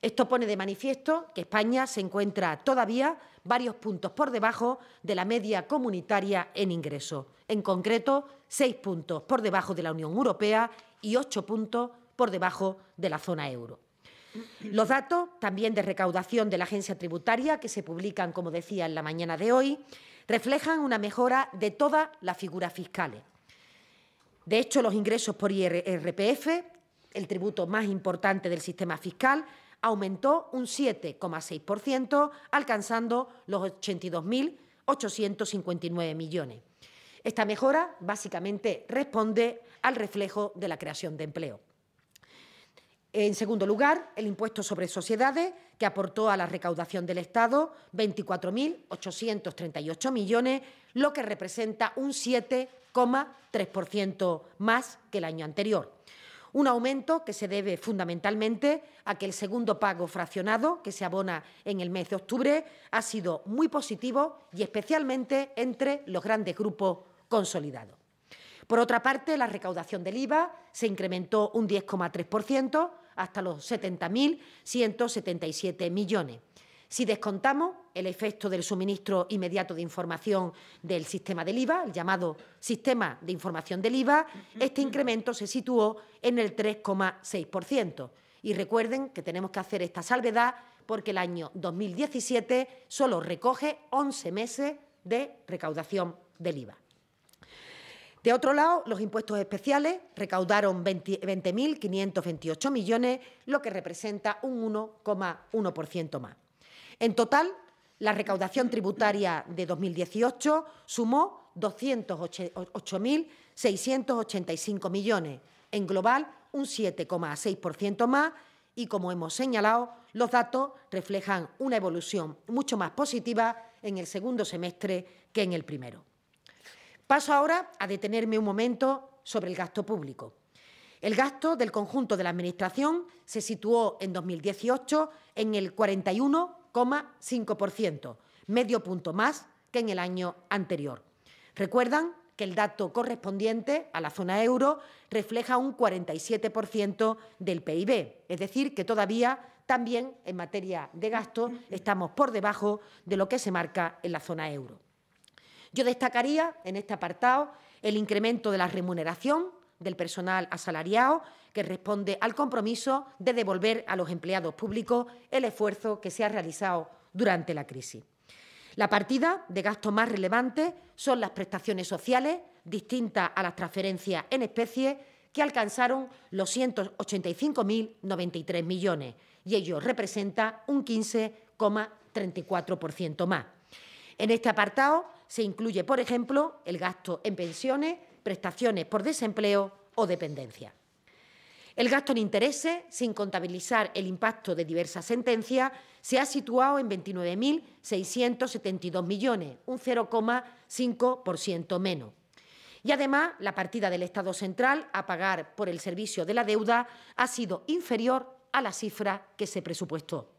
Esto pone de manifiesto que España se encuentra todavía varios puntos por debajo de la media comunitaria en ingresos, en concreto seis puntos por debajo de la Unión Europea y ocho puntos por debajo de la zona euro. Los datos también de recaudación de la agencia tributaria, que se publican, como decía, en la mañana de hoy, reflejan una mejora de todas las figuras fiscales. De hecho, los ingresos por IRPF, el tributo más importante del sistema fiscal, aumentó un 7,6%, alcanzando los 82.859 millones. Esta mejora básicamente responde al reflejo de la creación de empleo. En segundo lugar, el impuesto sobre sociedades, que aportó a la recaudación del Estado 24.838 millones, lo que representa un 7,3% más que el año anterior. Un aumento que se debe fundamentalmente a que el segundo pago fraccionado, que se abona en el mes de octubre, ha sido muy positivo y especialmente entre los grandes grupos consolidados. Por otra parte, la recaudación del IVA se incrementó un 10,3%, hasta los 70.177 millones. Si descontamos el efecto del suministro inmediato de información del sistema del IVA, el llamado sistema de información del IVA, este incremento se situó en el 3,6%. Y recuerden que tenemos que hacer esta salvedad porque el año 2017 solo recoge 11 meses de recaudación del IVA. De otro lado, los impuestos especiales recaudaron 20.528 millones, lo que representa un 1,1% más. En total, la recaudación tributaria de 2018 sumó 208.685 millones, en global un 7,6% más y, como hemos señalado, los datos reflejan una evolución mucho más positiva en el segundo semestre que en el primero. Paso ahora a detenerme un momento sobre el gasto público. El gasto del conjunto de la Administración se situó en 2018 en el 41,5%, medio punto más que en el año anterior. Recuerdan que el dato correspondiente a la zona euro refleja un 47% del PIB, es decir, que todavía también en materia de gasto estamos por debajo de lo que se marca en la zona euro. Yo destacaría en este apartado el incremento de la remuneración del personal asalariado, que responde al compromiso de devolver a los empleados públicos el esfuerzo que se ha realizado durante la crisis. La partida de gasto más relevante son las prestaciones sociales, distintas a las transferencias en especie, que alcanzaron los 185.093 millones, y ello representa un 15,34% más. En este apartado se incluye, por ejemplo, el gasto en pensiones, prestaciones por desempleo o dependencia. El gasto en intereses, sin contabilizar el impacto de diversas sentencias, se ha situado en 29.672 millones, un 0,5% menos. Y además, la partida del Estado central a pagar por el servicio de la deuda ha sido inferior a la cifra que se presupuestó.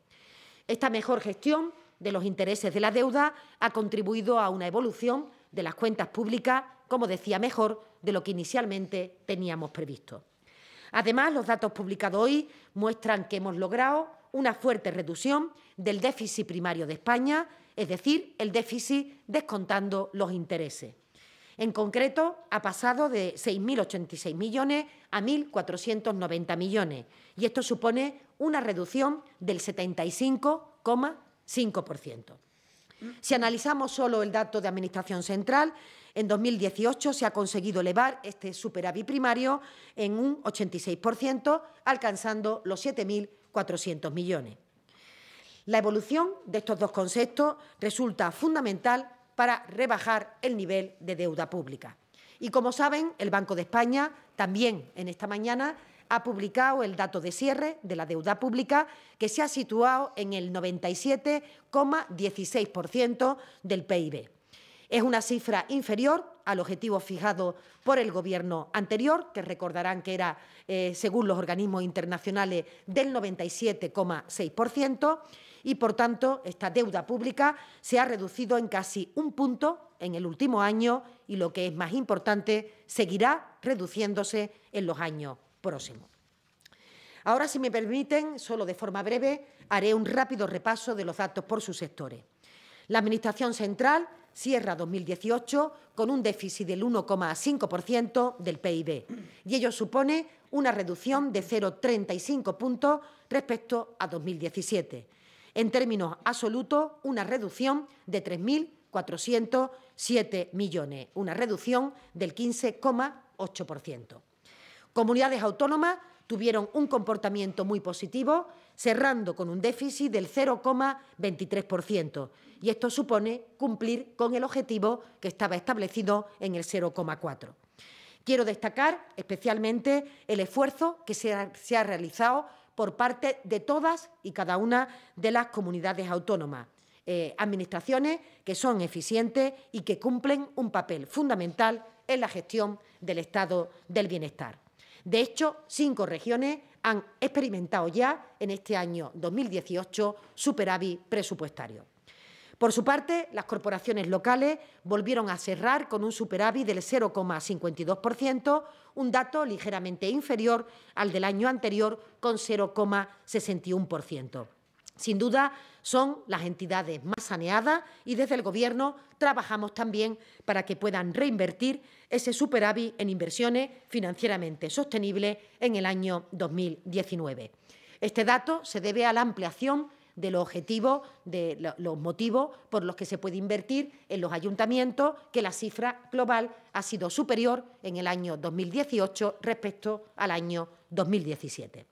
Esta mejor gestión de los intereses de la deuda ha contribuido a una evolución de las cuentas públicas, como decía, mejor de lo que inicialmente teníamos previsto. Además, los datos publicados hoy muestran que hemos logrado una fuerte reducción del déficit primario de España, es decir, el déficit descontando los intereses. En concreto, ha pasado de 6.086 millones a 1.490 millones y esto supone una reducción del 75,5%. 5%. Si analizamos solo el dato de Administración Central, en 2018 se ha conseguido elevar este superávit primario en un 86%, alcanzando los 7.400 millones. La evolución de estos dos conceptos resulta fundamental para rebajar el nivel de deuda pública. Y como saben, el Banco de España también en esta mañana ha publicado el dato de cierre de la deuda pública, que se ha situado en el 97,16% del PIB. Es una cifra inferior al objetivo fijado por el Gobierno anterior, que recordarán que era, eh, según los organismos internacionales, del 97,6%, y, por tanto, esta deuda pública se ha reducido en casi un punto en el último año y, lo que es más importante, seguirá reduciéndose en los años próximo. Ahora, si me permiten, solo de forma breve, haré un rápido repaso de los datos por sus sectores. La Administración Central cierra 2018 con un déficit del 1,5% del PIB y ello supone una reducción de 0,35 puntos respecto a 2017. En términos absolutos, una reducción de 3.407 millones, una reducción del 15,8%. Comunidades autónomas tuvieron un comportamiento muy positivo, cerrando con un déficit del 0,23%. Y esto supone cumplir con el objetivo que estaba establecido en el 0,4%. Quiero destacar especialmente el esfuerzo que se ha, realizado por parte de todas y cada una de las comunidades autónomas. Eh, administraciones que son eficientes y que cumplen un papel fundamental en la gestión del estado del bienestar. De hecho, cinco regiones han experimentado ya en este año 2018 superávit presupuestario. Por su parte, las corporaciones locales volvieron a cerrar con un superávit del 0,52%, un dato ligeramente inferior al del año anterior con 0,61%. Sin duda, son las entidades más saneadas y desde el Gobierno trabajamos también para que puedan reinvertir ese superávit en inversiones financieramente sostenibles en el año 2019. Este dato se debe a la ampliación de los objetivos, de los motivos por los que se puede invertir en los ayuntamientos, que la cifra global ha sido superior en el año 2018 respecto al año 2017.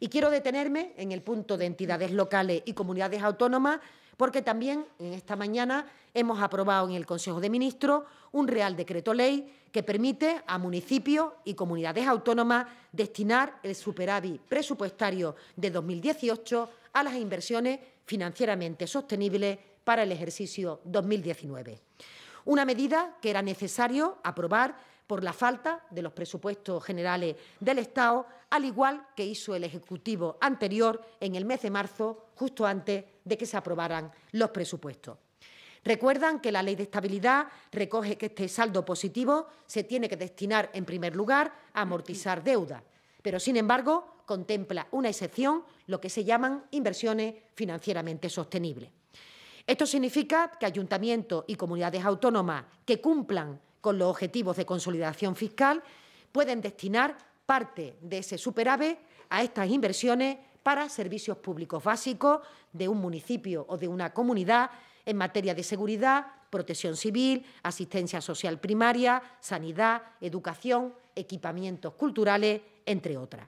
Y quiero detenerme en el punto de entidades locales y comunidades autónomas, porque también en esta mañana hemos aprobado en el Consejo de Ministros un Real Decreto Ley que permite a municipios y comunidades autónomas destinar el superávit presupuestario de 2018 a las inversiones financieramente sostenibles para el ejercicio 2019. Una medida que era necesario aprobar por la falta de los presupuestos generales del Estado, al igual que hizo el Ejecutivo anterior en el mes de marzo, justo antes de que se aprobaran los presupuestos. Recuerdan que la Ley de Estabilidad recoge que este saldo positivo se tiene que destinar, en primer lugar, a amortizar deuda, pero, sin embargo, contempla una excepción, lo que se llaman inversiones financieramente sostenibles. Esto significa que ayuntamientos y comunidades autónomas que cumplan con los objetivos de consolidación fiscal, pueden destinar parte de ese superávit a estas inversiones para servicios públicos básicos de un municipio o de una comunidad en materia de seguridad, protección civil, asistencia social primaria, sanidad, educación, equipamientos culturales, entre otras.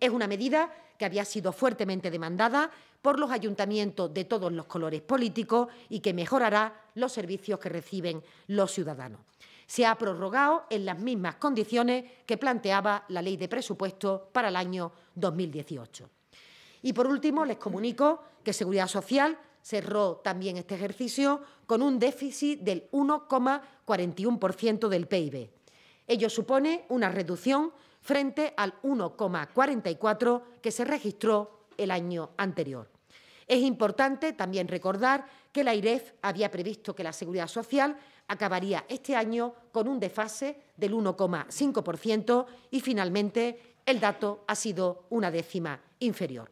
Es una medida que había sido fuertemente demandada por los ayuntamientos de todos los colores políticos y que mejorará los servicios que reciben los ciudadanos. Se ha prorrogado en las mismas condiciones que planteaba la Ley de Presupuesto para el año 2018. Y, por último, les comunico que Seguridad Social cerró también este ejercicio con un déficit del 1,41% del PIB. Ello supone una reducción frente al 1,44 que se registró el año anterior. Es importante también recordar que la IREF había previsto que la Seguridad Social acabaría este año con un desfase del 1,5% y finalmente el dato ha sido una décima inferior.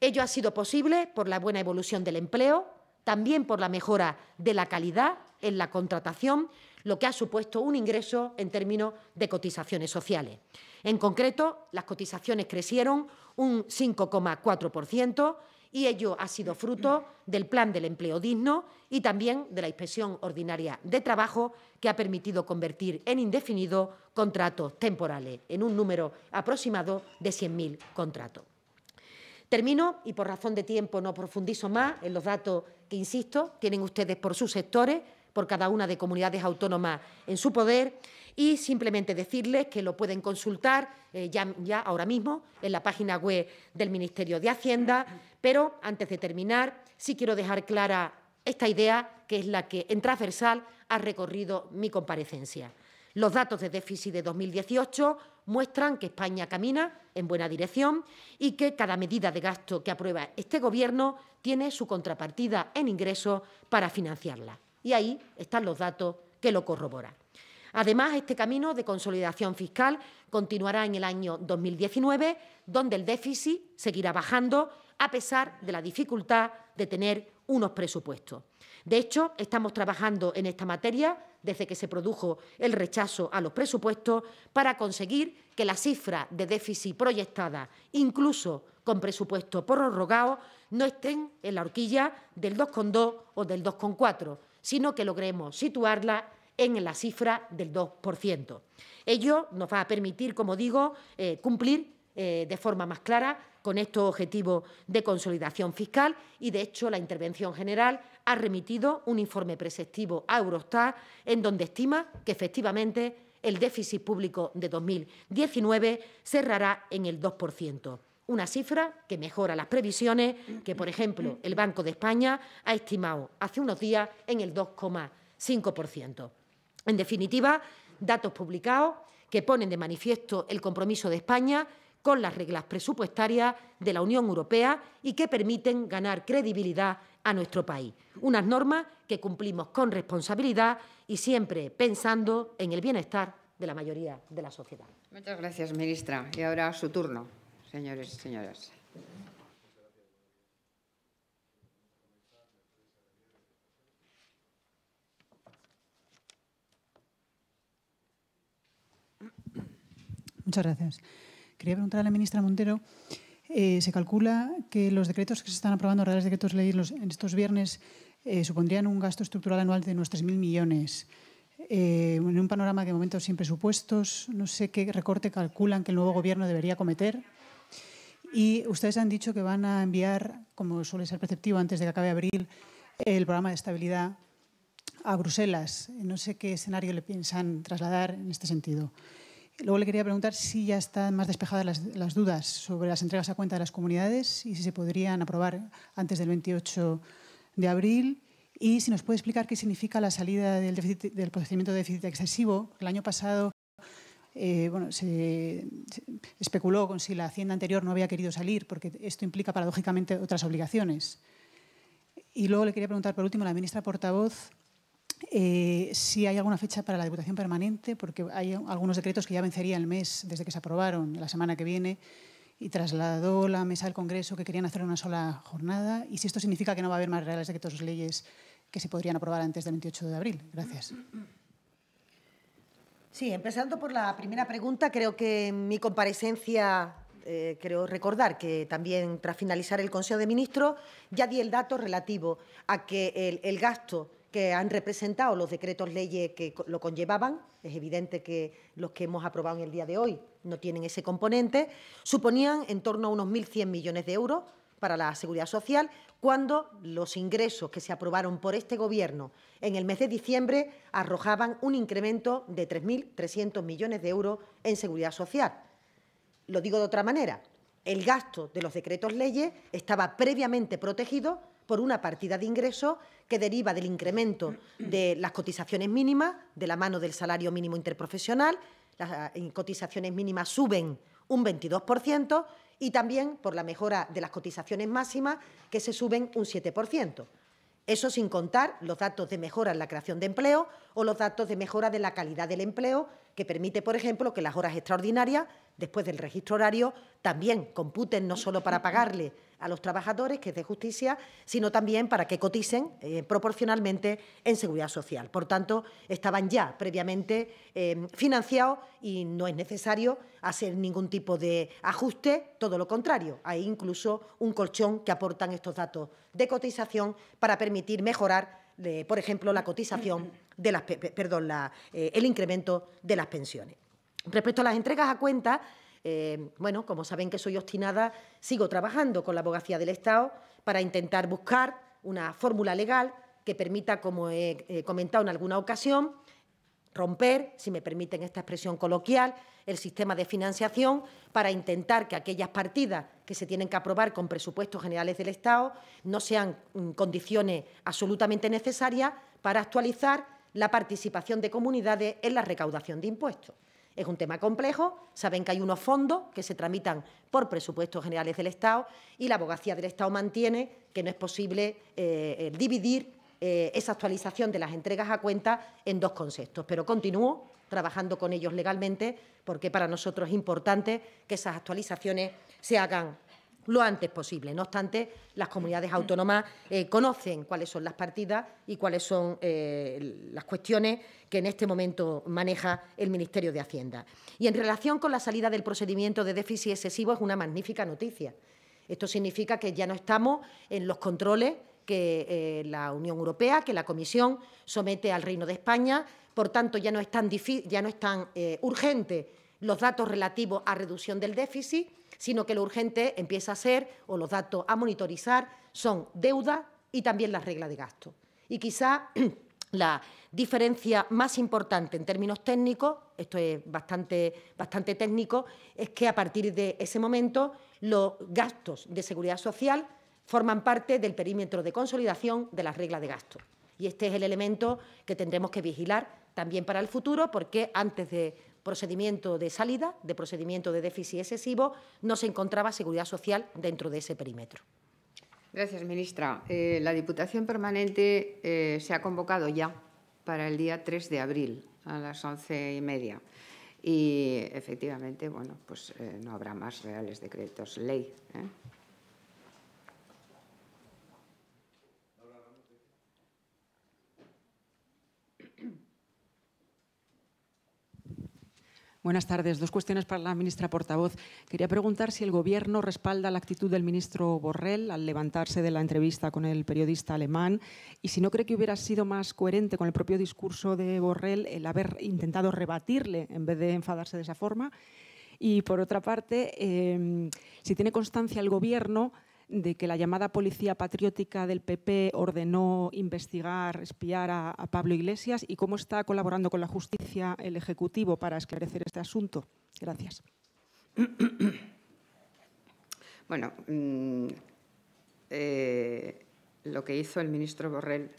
Ello ha sido posible por la buena evolución del empleo, también por la mejora de la calidad en la contratación, lo que ha supuesto un ingreso en términos de cotizaciones sociales. En concreto, las cotizaciones crecieron un 5,4% y ello ha sido fruto del Plan del Empleo Digno y también de la Inspección Ordinaria de Trabajo, que ha permitido convertir en indefinido contratos temporales en un número aproximado de 100.000 contratos. Termino y por razón de tiempo no profundizo más en los datos que, insisto, tienen ustedes por sus sectores, por cada una de comunidades autónomas en su poder y simplemente decirles que lo pueden consultar eh, ya, ya ahora mismo en la página web del Ministerio de Hacienda. Pero antes de terminar, sí quiero dejar clara esta idea, que es la que en transversal ha recorrido mi comparecencia. Los datos de déficit de 2018 muestran que España camina en buena dirección y que cada medida de gasto que aprueba este Gobierno tiene su contrapartida en ingresos para financiarla. Y ahí están los datos que lo corroboran. Además, este camino de consolidación fiscal continuará en el año 2019, donde el déficit seguirá bajando a pesar de la dificultad de tener unos presupuestos. De hecho, estamos trabajando en esta materia desde que se produjo el rechazo a los presupuestos para conseguir que la cifra de déficit proyectada, incluso con presupuesto prorrogado, no estén en la horquilla del 2,2 o del 2,4, sino que logremos situarla en la cifra del 2%. Ello nos va a permitir, como digo, eh, cumplir eh, de forma más clara con estos objetivos de consolidación fiscal y, de hecho, la intervención general ha remitido un informe preceptivo a Eurostat en donde estima que efectivamente el déficit público de 2019 cerrará en el 2%. Una cifra que mejora las previsiones que, por ejemplo, el Banco de España ha estimado hace unos días en el 2,5%. En definitiva, datos publicados que ponen de manifiesto el compromiso de España con las reglas presupuestarias de la Unión Europea y que permiten ganar credibilidad a nuestro país. Unas normas que cumplimos con responsabilidad y siempre pensando en el bienestar de la mayoría de la sociedad. Muchas gracias, ministra. Y ahora su turno, señores y señoras. Muchas gracias. Quería preguntar a la ministra Montero. Eh, se calcula que los decretos que se están aprobando, reales decretos leídos en estos viernes, eh, supondrían un gasto estructural anual de unos 3.000 millones. Eh, en un panorama de momentos sin presupuestos, no sé qué recorte calculan que el nuevo gobierno debería cometer. Y ustedes han dicho que van a enviar, como suele ser perceptivo antes de que acabe abril, el programa de estabilidad a Bruselas. No sé qué escenario le piensan trasladar en este sentido. Luego le quería preguntar si ya están más despejadas las, dudas sobre las entregas a cuenta de las comunidades y si se podrían aprobar antes del 28 de abril. Y si nos puede explicar qué significa la salida del, procedimiento de déficit excesivo. El año pasado eh, se, especuló con si la hacienda anterior no había querido salir, porque esto implica paradójicamente otras obligaciones. Y luego le quería preguntar, por último, a la ministra portavoz eh, si hay alguna fecha para la Diputación Permanente, porque hay algunos decretos que ya vencería el mes desde que se aprobaron la semana que viene y trasladó la mesa al Congreso que querían hacer una sola jornada y si esto significa que no va a haber más reales decretos leyes que se podrían aprobar antes del 28 de abril. Gracias. Sí, empezando por la primera pregunta, creo que mi comparecencia eh, creo recordar que también tras finalizar el Consejo de Ministros ya di el dato relativo a que el gasto que han representado los decretos leyes que lo conllevaban, es evidente que los que hemos aprobado en el día de hoy no tienen ese componente, suponían en torno a unos 1.100 millones de euros para la seguridad social, cuando los ingresos que se aprobaron por este Gobierno en el mes de diciembre arrojaban un incremento de 3.300 millones de euros en seguridad social. Lo digo de otra manera, el gasto de los decretos leyes estaba previamente protegido por una partida de ingresos que deriva del incremento de las cotizaciones mínimas, de la mano del salario mínimo interprofesional. Las eh, cotizaciones mínimas suben un 22% y también por la mejora de las cotizaciones máximas, que se suben un 7%. Eso sin contar los datos de mejora en la creación de empleo o los datos de mejora de la calidad del empleo, que permite, por ejemplo, que las horas extraordinarias, después del registro horario, también computen no solo para pagarle a los trabajadores, que es de justicia, sino también para que coticen eh, proporcionalmente en seguridad social. Por tanto, estaban ya previamente eh, financiados y no es necesario hacer ningún tipo de ajuste, todo lo contrario. Hay incluso un colchón que aportan estos datos de cotización para permitir mejorar por ejemplo, la cotización de las, perdón, eh, el incremento de las pensiones. Respecto a las entregas a cuenta, eh, bueno, como saben que soy obstinada, sigo trabajando con la abogacía del Estado para intentar buscar una fórmula legal que permita, como he comentado en alguna ocasión, romper, si me permiten esta expresión coloquial, el sistema de financiación para intentar que aquellas partidas que se tienen que aprobar con presupuestos generales del Estado no sean mm, condiciones absolutamente necesarias para actualizar la participación de comunidades en la recaudación de impuestos. Es un tema complejo, saben que hay unos fondos que se tramitan por presupuestos generales del Estado y la abogacía del Estado mantiene que no es posible eh, dividir eh, esa actualización de las entregas a cuenta en dos conceptos. Pero continúo trabajando con ellos legalmente porque para nosotros es importante que esas actualizaciones se hagan lo antes posible. No obstante, las comunidades autónomas eh, conocen cuáles son las partidas y cuáles son eh, las cuestiones que en este momento maneja el Ministerio de Hacienda. Y en relación con la salida del procedimiento de déficit excesivo es una magnífica noticia. Esto significa que ya no estamos en los controles que eh, la Unión Europea, que la Comisión somete al Reino de España. Por tanto, ya no es tan, ya no eh, urgente los datos relativos a reducción del déficit, sino que lo urgente empieza a ser, o los datos a monitorizar, son deuda y también las reglas de gasto. Y quizá la diferencia más importante en términos técnicos, esto es bastante, bastante técnico, es que a partir de ese momento los gastos de seguridad social forman parte del perímetro de consolidación de las reglas de gasto. Y este es el elemento que tendremos que vigilar también para el futuro, porque antes de procedimiento de salida, de procedimiento de déficit excesivo, no se encontraba seguridad social dentro de ese perímetro. Gracias, ministra. Eh, la Diputación Permanente eh, se ha convocado ya para el día 3 de abril a las once y media. Y efectivamente, bueno, pues eh, no habrá más reales decretos ley. Buenas tardes. Dos cuestiones para la ministra portavoz. Quería preguntar si el Gobierno respalda la actitud del ministro Borrell al levantarse de la entrevista con el periodista alemán y si no cree que hubiera sido más coherente con el propio discurso de Borrell el haber intentado rebatirle en vez de enfadarse de esa forma. Y por otra parte, em, si tiene constancia el Gobierno de que la llamada policía patriótica del PP ordenó investigar, espiar a, Pablo Iglesias y cómo está colaborando con la justicia el Ejecutivo para esclarecer este asunto. Gracias. Bueno, mm, eh, lo que hizo el ministro Borrell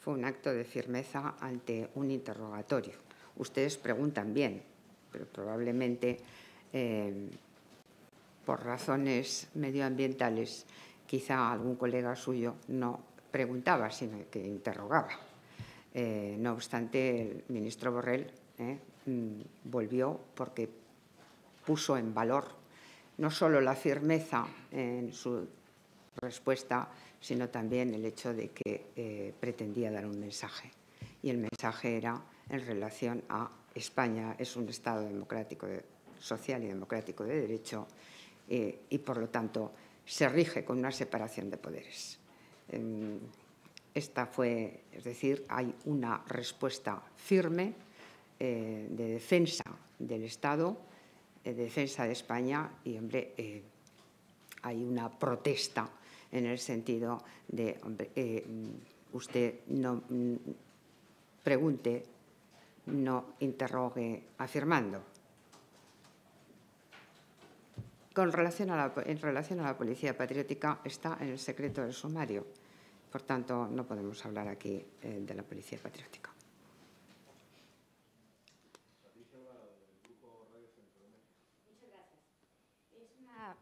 fue un acto de firmeza ante un interrogatorio. Ustedes preguntan bien, pero probablemente eh, por razones medioambientales, quizá algún colega suyo no preguntaba, sino que interrogaba. Eh, no obstante, el ministro Borrell eh, mm, volvió porque puso en valor no solo la firmeza en su respuesta, sino también el hecho de que eh, pretendía dar un mensaje. Y el mensaje era en relación a España es un Estado democrático, social y democrático de derecho eh, y, por lo tanto, se rige con una separación de poderes. Em, esta fue, es decir, hay una respuesta firme eh, de defensa del Estado, eh, de defensa de España y, hombre, hay una protesta en el sentido de, hombre, usted no mm, pregunte, no interrogue afirmando relación en relación a la policía patriótica está en el secreto del sumario. Por tanto, no podemos hablar aquí eh, de la policía patriótica.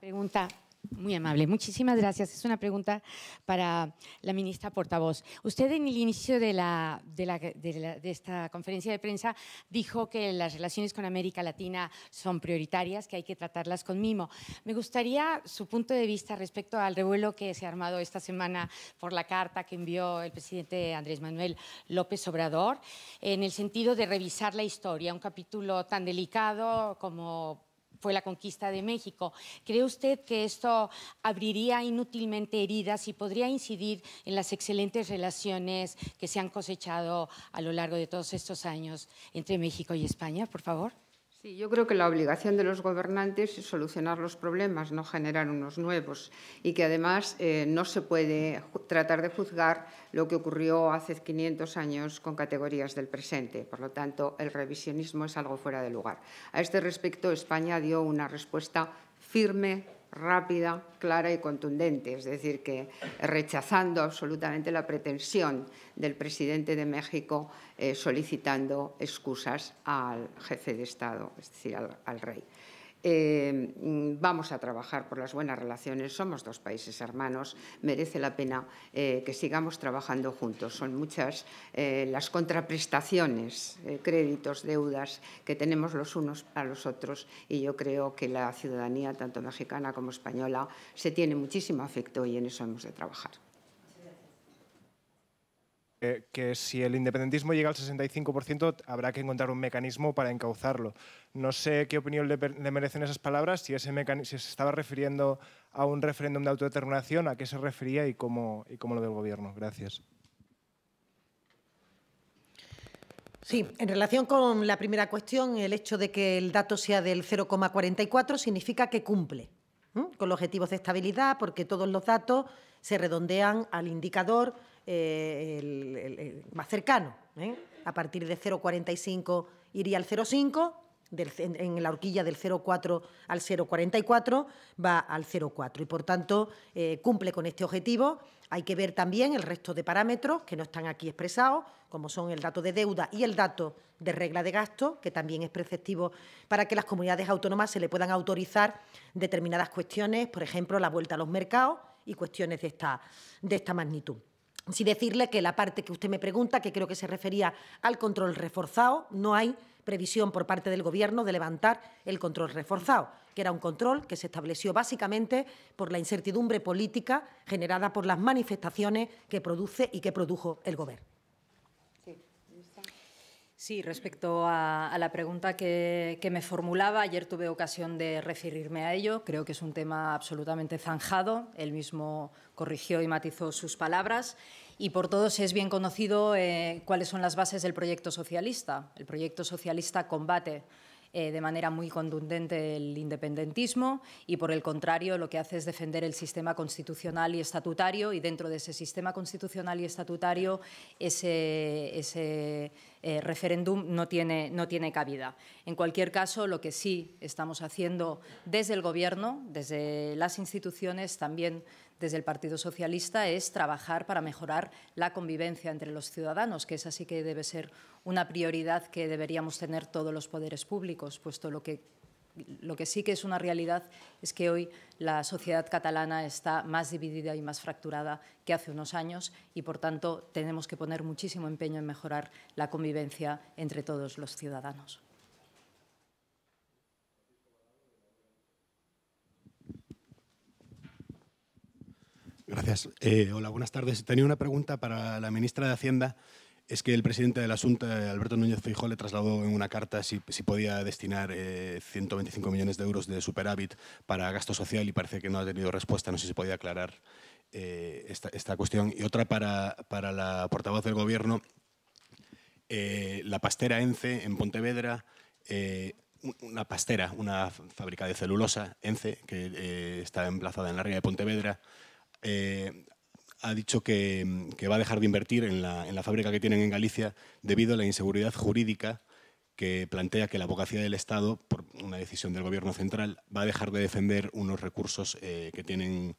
Pregunta muy amable, muchísimas gracias. Es una pregunta para la ministra portavoz. Usted en el inicio de, la, de, esta conferencia de prensa dijo que las relaciones con América Latina son prioritarias, que hay que tratarlas con mimo. Me gustaría su punto de vista respecto al revuelo que se ha armado esta semana por la carta que envió el presidente Andrés Manuel López Obrador, en el sentido de revisar la historia, un capítulo tan delicado como fue la conquista de México. ¿Cree usted que esto abriría inútilmente heridas y podría incidir en las excelentes relaciones que se han cosechado a lo largo de todos estos años entre México y España, por favor? Sí, yo creo que la obligación de los gobernantes es solucionar los problemas, no generar unos nuevos, y que además eh, no se puede tratar de juzgar lo que ocurrió hace 500 años con categorías del presente. Por lo tanto, el revisionismo es algo fuera de lugar. A este respecto, España dio una respuesta firme, rápida, clara y contundente, es decir, que rechazando absolutamente la pretensión del presidente de México eh, solicitando excusas al jefe de Estado, es decir, al rey. Eh, vamos a trabajar por las buenas relaciones, somos dos países hermanos, merece la pena eh, que sigamos trabajando juntos. Son muchas eh, las contraprestaciones, créditos, deudas que tenemos los unos a los otros y yo creo que la ciudadanía, tanto mexicana como española, se tiene muchísimo afecto y en eso hemos de trabajar. Eh, que si el independentismo llega al 65% habrá que encontrar un mecanismo para encauzarlo. No sé qué opinión le, merecen esas palabras, si, ese se estaba refiriendo a un referéndum de autodeterminación, a qué se refería y cómo, y cómo lo del Gobierno. Gracias. Sí, en relación con la primera cuestión, el hecho de que el dato sea del 0,44 significa que cumple con los objetivos de estabilidad, porque todos los datos se redondean al indicador eh, más cercano. ¿eh? A partir de 0,45 iría al 0,5. en, la horquilla del 0,4 al 0,44 va al 0,4 y por tanto eh, cumple con este objetivo. Hay que ver también el resto de parámetros que no están aquí expresados, como son el dato de deuda y el dato de regla de gasto, que también es preceptivo para que las comunidades autónomas se le puedan autorizar determinadas cuestiones, por ejemplo, la vuelta a los mercados y cuestiones de esta, de esta magnitud. Si decirle que la parte que usted me pregunta, que creo que se refería al control reforzado, no hay previsión por parte del Gobierno de levantar el control reforzado, que era un control que se estableció básicamente por la incertidumbre política generada por las manifestaciones que produce y que produjo el Gobierno. Sí, respecto a, la pregunta que, me formulaba, ayer tuve ocasión de referirme a ello. Creo que es un tema absolutamente zanjado. Él mismo corrigió y matizó sus palabras. Y por todos es bien conocido eh, cuáles son las bases del proyecto socialista. El proyecto socialista combate eh, de manera muy contundente el independentismo y, por el contrario, lo que hace es defender el sistema constitucional y estatutario y dentro de ese sistema constitucional y estatutario ese, ese eh, referéndum no tiene, no tiene cabida. En cualquier caso, lo que sí estamos haciendo desde el Gobierno, desde las instituciones, también desde el Partido Socialista es trabajar para mejorar la convivencia entre los ciudadanos, que esa sí que debe ser una prioridad que deberíamos tener todos los poderes públicos, puesto lo que lo que sí que es una realidad es que hoy la sociedad catalana está más dividida y más fracturada que hace unos años y, por tanto, tenemos que poner muchísimo empeño en mejorar la convivencia entre todos los ciudadanos. Gracias. Eh, hola, buenas tardes. Tenía una pregunta para la ministra de Hacienda es que el presidente de la Junta, eh, Alberto Núñez Feijóo, le trasladó en una carta si, podía destinar 125 eh, millones de euros de superávit para gasto social y parece que no ha tenido respuesta. No sé si podía aclarar eh, esta, cuestión. Y otra para, para la portavoz del Gobierno. la pastera ENCE en Pontevedra una pastera, una fábrica de celulosa, ENCE, que está emplazada en la ría de Pontevedra, ha dicho mm, que, va a dejar de invertir en la, fábrica que tienen en Galicia debido a la inseguridad jurídica que plantea que la abogacía del Estado, por una decisión del Gobierno central, va a dejar de defender unos recursos eh, que tienen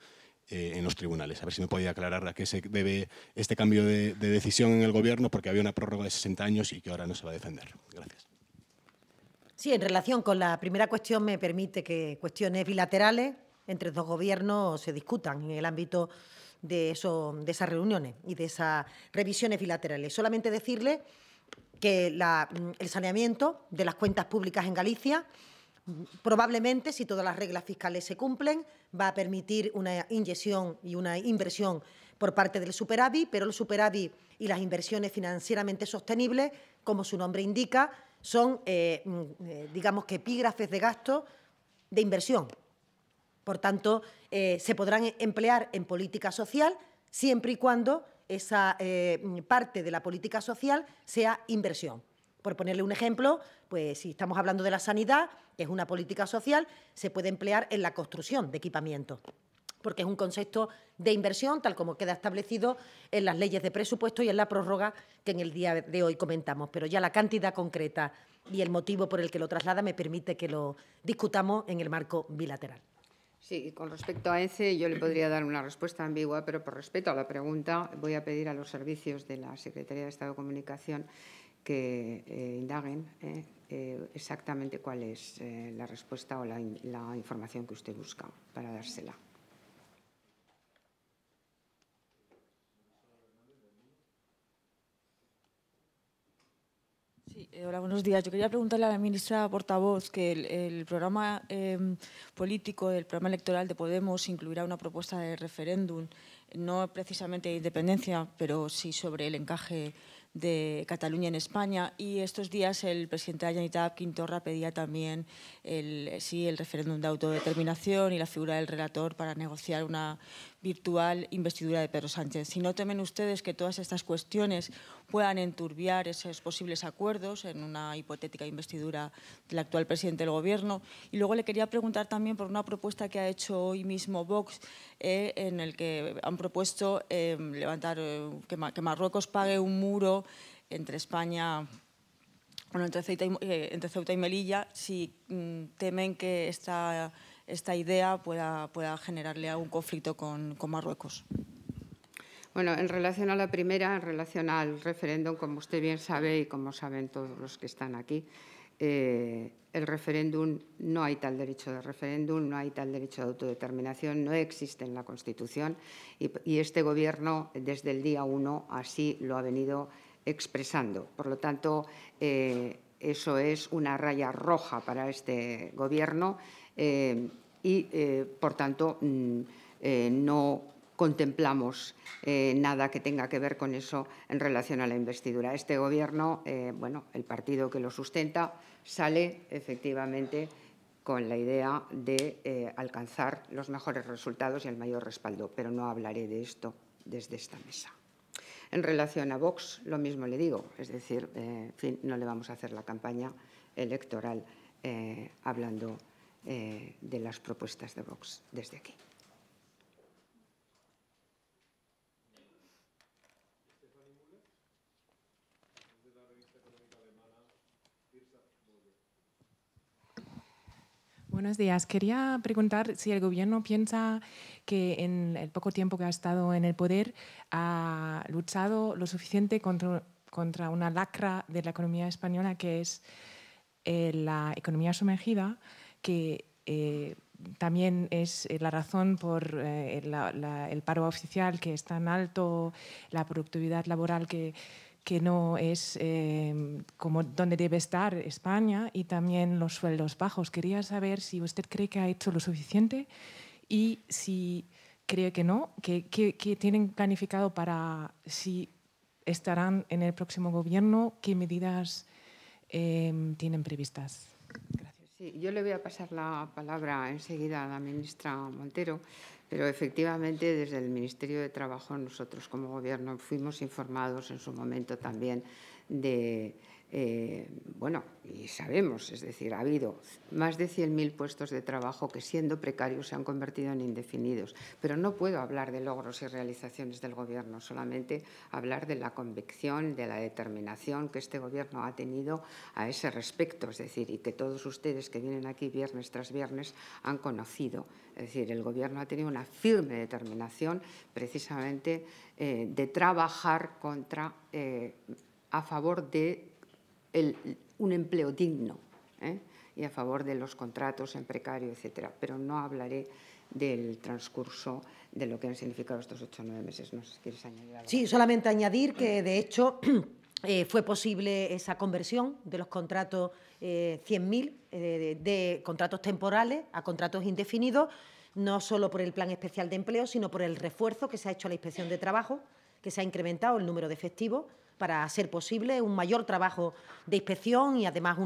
eh, en los tribunales. A ver si me podía aclarar a qué se debe este cambio de, de decisión en el Gobierno, porque había una prórroga de 60 años y que ahora no se va a defender. Gracias. Sí, en relación con la primera cuestión, me permite que cuestiones bilaterales entre dos gobiernos se discutan en el ámbito de, eso, de esas reuniones y de esas revisiones bilaterales. Solamente decirle que mm, el saneamiento de las cuentas públicas en Galicia probablemente, si todas las reglas fiscales se cumplen, va a permitir una inyección y una inversión por parte del superávit, pero el superávit y las inversiones financieramente sostenibles, como su nombre indica, son, eh, mm, eh, digamos que, epígrafes de gasto de inversión. Por tanto, eh, se podrán emplear en política social siempre y cuando esa eh, parte de la política social sea inversión. Por ponerle un ejemplo, pues si estamos hablando de la sanidad, que es una política social, se puede emplear en la construcción de equipamiento porque es un concepto de inversión, tal como queda establecido en las leyes de presupuesto y en la prórroga que en el día de hoy comentamos. Pero ya la cantidad concreta y el motivo por el que lo traslada me permite que lo discutamos en el marco bilateral. Sí, con respecto a ese, yo le podría dar una respuesta ambigua, pero por respeto a la pregunta voy a pedir a los servicios de la Secretaría de Estado de Comunicación que eh, indaguen eh, eh, exactamente cuál es la respuesta o la información que usted busca para dársela. Eh, hola, buenos días. Yo quería preguntarle a la ministra portavoz que el, programa eh, político, el programa electoral de Podemos incluirá una propuesta de referéndum, no precisamente de independencia, pero sí sobre el encaje de Cataluña en España. Y estos días el presidente de Quintorra pedía también el referéndum de autodeterminación y la figura del relator para negociar una virtual investidura de Pedro Sánchez. Si no temen ustedes que todas estas cuestiones puedan enturbiar esos posibles acuerdos en una hipotética investidura del actual presidente del Gobierno. Y luego le quería preguntar también por una propuesta que ha hecho hoy mismo Vox, eh, en el que han propuesto eh, levantar eh, que, Marruecos pague un muro entre España bueno, entre, Ceuta y, Melilla, si mm, temen que esta esta idea pueda, generarle algún conflicto con, Marruecos. Bueno, en relación a la primera, en relación al referéndum, como usted bien sabe y como saben todos los que están aquí, eh, el referéndum, no hay tal derecho de referéndum, no hay tal derecho de autodeterminación, no existe en la Constitución y, este Gobierno desde el día uno así lo ha venido expresando. Por lo tanto, eh, eso es una raya roja para este Gobierno eh, y, eh, por tanto, mm, eh, no contemplamos nada que tenga que ver con eso en relación a la investidura. Este Gobierno, bueno, el partido que lo sustenta, sale efectivamente con la idea de alcanzar los mejores resultados y el mayor respaldo, pero no hablaré de esto desde esta mesa. En relación a Vox, lo mismo le digo, es decir, no le vamos a hacer la campaña electoral hablando eh, de las propuestas de Vox desde aquí. Buenos días. Quería preguntar si el gobierno piensa que en el poco tiempo que ha estado en el poder ha luchado lo suficiente contra, una lacra de la economía española que es eh, la economía sumergida que eh, también es eh, la razón por eh, el paro oficial que es tan alto, la productividad laboral que, no es como donde debe estar España y también los sueldos bajos. Quería saber si usted cree que ha hecho lo suficiente y si cree que no, ¿Qué tienen planificado para si estarán en el próximo gobierno, qué medidas tienen previstas yo le voy a pasar la palabra enseguida a la ministra Montero, pero efectivamente desde el Ministerio de Trabajo nosotros como Gobierno fuimos informados en su momento también de eh, bueno, y sabemos, es decir, ha habido más de 100.000 puestos de trabajo que siendo precarios se han convertido en indefinidos. Pero no puedo hablar de logros y realizaciones del Gobierno, solamente hablar de la convicción, de la determinación que este Gobierno ha tenido a ese respecto, es decir, y que todos ustedes que vienen aquí viernes tras viernes han conocido. Es decir, el Gobierno ha tenido una firme determinación precisamente eh, de trabajar contra, eh, a favor de un empleo digno ¿eh? y a favor de los contratos en precario, etcétera. Pero no hablaré del transcurso de lo que han significado estos ocho o nueve meses. No sé si quieres añadir algo. Sí, solamente añadir que, de hecho, eh, fue posible esa conversión de los contratos 100.000 eh, de contratos temporales a contratos indefinidos, no solo por el Plan Especial de Empleo, sino por el refuerzo que se ha hecho a la Inspección de Trabajo, que se ha incrementado el número de efectivos para hacer posible un mayor trabajo de inspección y además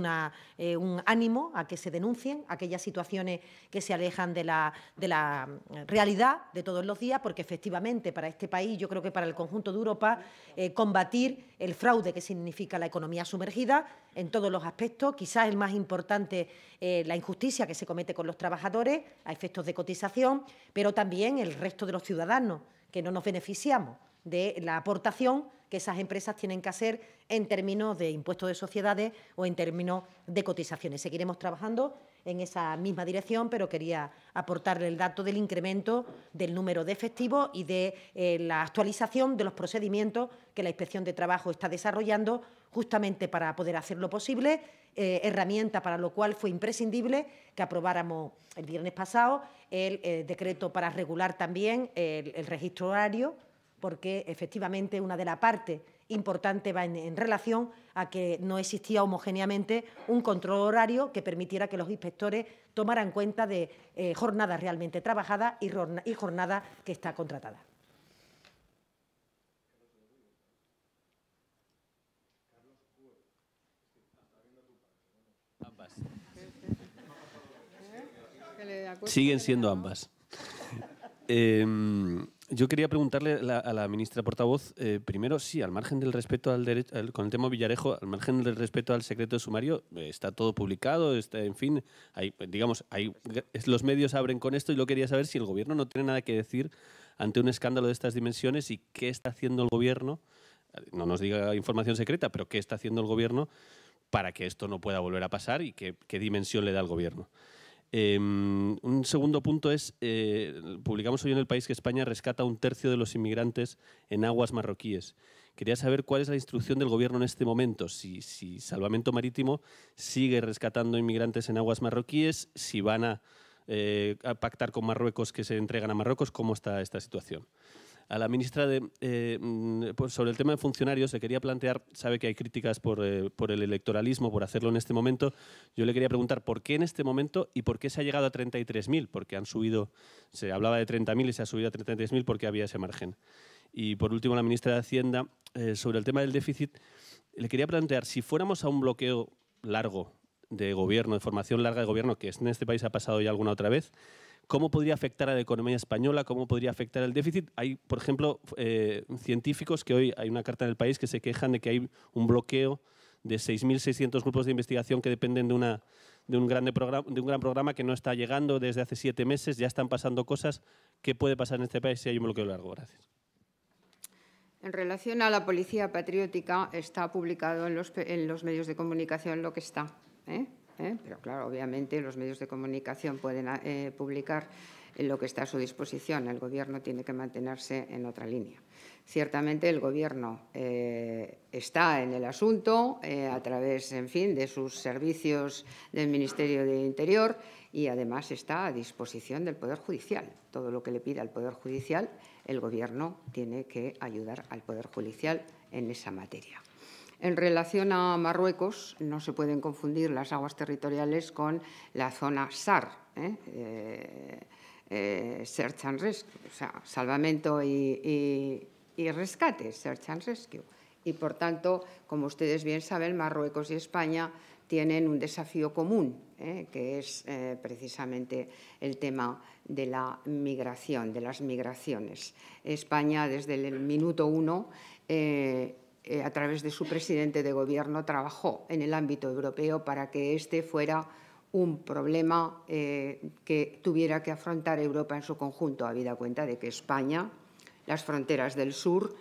eh, un ánimo a que se denuncien aquellas situaciones que se alejan de la, mm, realidad de todos los días, porque efectivamente para este país, yo creo que para el conjunto de Europa, eh, combatir el fraude que significa la economía sumergida en todos los aspectos, quizás el más importante, eh, la injusticia que se comete con los trabajadores a efectos de cotización, pero también el resto de los ciudadanos que no nos beneficiamos de la aportación que esas empresas tienen que hacer en términos de impuestos de sociedades o en términos de cotizaciones. Seguiremos trabajando en esa misma dirección, pero quería aportarle el dato del incremento del número de efectivos y de eh, la actualización de los procedimientos que la Inspección de Trabajo está desarrollando justamente para poder hacerlo posible, eh, herramienta para lo cual fue imprescindible que aprobáramos el viernes pasado el, eh, decreto para regular también el registro horario porque efectivamente una de las partes importantes va en, relación a que no existía homogéneamente un control horario que permitiera que los inspectores tomaran cuenta de eh, jornadas realmente trabajadas y, y jornadas que está contratada. Siguen siendo ambas. Em, yo quería preguntarle a la ministra portavoz, eh, primero, si al margen del respeto al derecho, con el tema Villarejo, al margen del respeto al secreto de sumario, eh, está todo publicado, está, en fin, hay, digamos, hay, los medios abren con esto y lo quería saber si el gobierno no tiene nada que decir ante un escándalo de estas dimensiones y qué está haciendo el gobierno, no nos diga información secreta, pero qué está haciendo el gobierno para que esto no pueda volver a pasar y qué, qué dimensión le da al gobierno. Em, un segundo punto es, eh, publicamos hoy en el país que España rescata un tercio de los inmigrantes en aguas marroquíes. Quería saber cuál es la instrucción del gobierno en este momento, si, Salvamento Marítimo sigue rescatando inmigrantes en aguas marroquíes, si van eh, a pactar con Marruecos que se entregan a Marruecos, cómo está esta situación a la ministra de, eh, mm, pues, sobre el tema de funcionarios, se quería plantear, sabe que hay críticas eh, por, el electoralismo, por hacerlo en este momento, yo le quería preguntar por qué en este momento y por qué se ha llegado a 33.000, porque han subido, se hablaba de 30.000 y se ha subido a 33.000 porque había ese margen. Y por último, la ministra de Hacienda, eh, sobre el tema del déficit, le quería plantear, si fuéramos a un bloqueo largo de gobierno, de formación larga de gobierno, que en este país ha pasado ya alguna otra vez, cómo podría afectar a la economía española, cómo podría afectar el déficit. Hay, por ejemplo, eh, científicos que hoy hay una carta en el país que se quejan de que hay un bloqueo de 6.600 grupos de investigación que dependen de, una, de, un de un gran programa que no está llegando desde hace siete meses, ya están pasando cosas. ¿Qué puede pasar en este país si hay un bloqueo largo? Gracias. En relación a la policía patriótica, está publicado en los, en los medios de comunicación lo que está. ¿eh? ¿eh? pero claro, obviamente los medios de comunicación pueden ah, eh, publicar lo que está a su disposición. El Gobierno tiene que mantenerse en otra línea. Ciertamente el Gobierno eh, está en el asunto a través, en fin, de sus servicios del Ministerio de Interior y además está a disposición del Poder Judicial. Todo lo que le pida al Poder Judicial, el Gobierno tiene que ayudar al Poder Judicial en esa materia. En relación a Marruecos, no se pueden confundir las aguas territoriales con la zona SAR, ¿eh? Eh, eh, Search and Rescue, salvamento y, rescate, Search and Rescue. Y por tanto, como ustedes bien saben, Marruecos y España tienen un desafío común, que es precisamente el tema de la migración, de las migraciones. España, desde el minuto uno, eh, a través de su presidente de gobierno, trabajó en el ámbito europeo para que este fuera un problema eh, que tuviera que afrontar Europa en su conjunto, habida cuenta de que España, las fronteras del sur,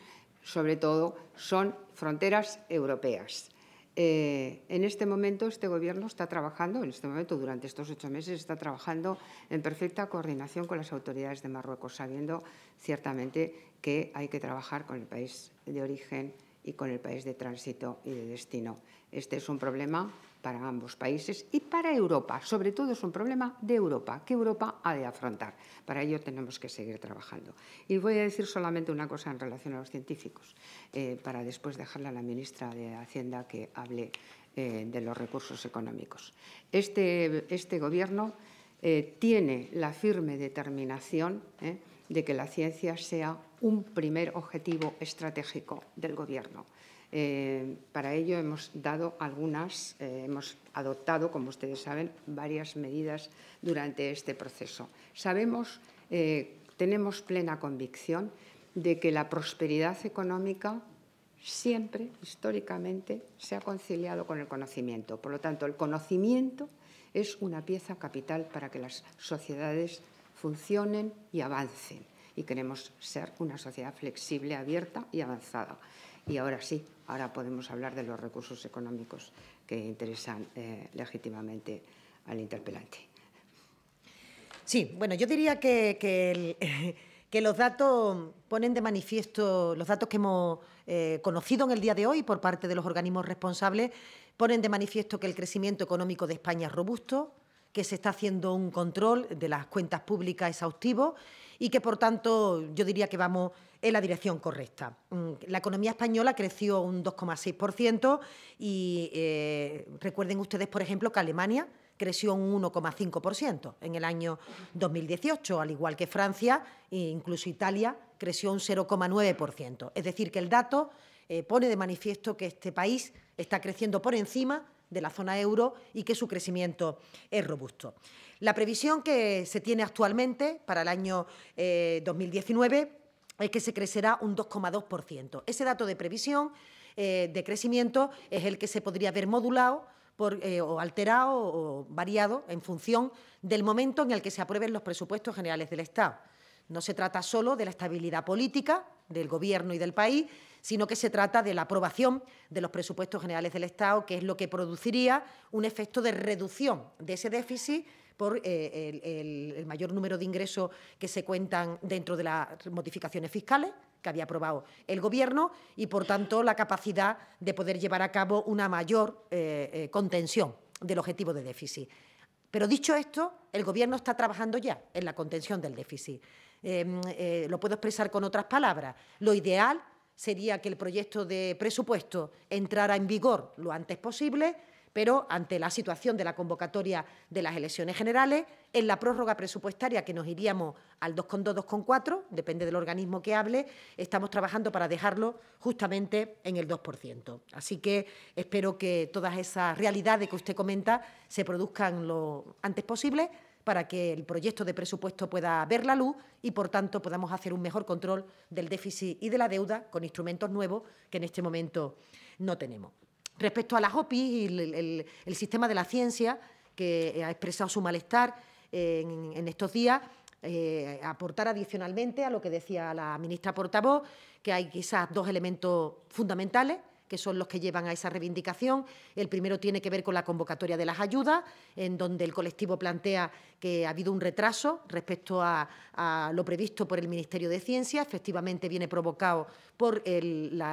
sobre todo, son fronteras europeas. Eh, en este momento este Gobierno está trabajando, en este momento durante estos ocho meses, está trabajando en perfecta coordinación con las autoridades de Marruecos, sabiendo ciertamente que hay que trabajar con el país de origen y con el país de tránsito y de destino. Este es un problema para ambos países y para Europa. Sobre todo es un problema de Europa, que Europa ha de afrontar. Para ello tenemos que seguir trabajando. Y voy a decir solamente una cosa en relación a los científicos, eh, para después dejarle a la ministra de Hacienda que hable eh, de los recursos económicos. Este, este Gobierno eh, tiene la firme determinación de que la ciencia sea un primer objetivo estratégico del Gobierno. Eh, para ello hemos dado algunas, eh, hemos adoptado, como ustedes saben, varias medidas durante este proceso. Sabemos, eh, tenemos plena convicción de que la prosperidad económica siempre, históricamente, se ha conciliado con el conocimiento. Por lo tanto, el conocimiento es una pieza capital para que las sociedades funcionen y avancen y queremos ser una sociedad flexible, abierta y avanzada. Y ahora sí, ahora podemos hablar de los recursos económicos que interesan eh, legítimamente al interpelante. Sí, bueno, yo diría que, que, los datos ponen de manifiesto, los datos que hemos eh, conocido en el día de hoy por parte de los organismos responsables, ponen de manifiesto que el crecimiento económico de España es robusto, que se está haciendo un control de las cuentas públicas exhaustivo y que por tanto yo diría que vamos en la dirección correcta. Mm, la economía española creció un 2,6% y eh, recuerden ustedes, por ejemplo, que Alemania creció un 1,5% en el año 2018, al igual que Francia e incluso Italia creció un 0,9%. Es decir, que el dato eh, pone de manifiesto que este país está creciendo por encima de la zona euro y que su crecimiento es robusto. La previsión que se tiene actualmente para el año 2019 eh, es que se crecerá un 2,2%. Ese dato de previsión eh, de crecimiento es el que se podría ver modulado eh, o alterado o variado en función del momento en el que se aprueben los presupuestos generales del Estado. No se trata solo de la estabilidad política del Gobierno y del país, sino que se trata de la aprobación de los presupuestos generales del Estado, que es lo que produciría un efecto de reducción de ese déficit por eh, el, mayor número de ingresos que se cuentan dentro de las modificaciones fiscales que había aprobado el Gobierno y, por tanto, la capacidad de poder llevar a cabo una mayor eh, eh, contención del objetivo de déficit. Pero dicho esto, el Gobierno está trabajando ya en la contención del déficit. Em, lo puedo expresar con otras palabras. Lo ideal sería que el proyecto de presupuesto entrara en vigor lo antes posible pero ante la situación de la convocatoria de las elecciones generales, en la prórroga presupuestaria que nos iríamos al 2,2, 2,4, depende del organismo que hable, estamos trabajando para dejarlo justamente en el 2%. Así que espero que todas esas realidades que usted comenta se produzcan lo antes posible para que el proyecto de presupuesto pueda ver la luz y, por tanto, podamos hacer un mejor control del déficit y de la deuda con instrumentos nuevos que en este momento no tenemos. Respecto a las OPI y el, sistema de la ciencia, que eh, ha expresado su malestar en, estos días, eh, aportar adicionalmente a lo que decía la ministra portavoz, que hay quizás dos elementos fundamentales que son los que llevan a esa reivindicación. El primero tiene que ver con la convocatoria de las ayudas, en donde el colectivo plantea que ha habido un retraso respecto a, lo previsto por el Ministerio de Ciencia. Efectivamente, viene provocado por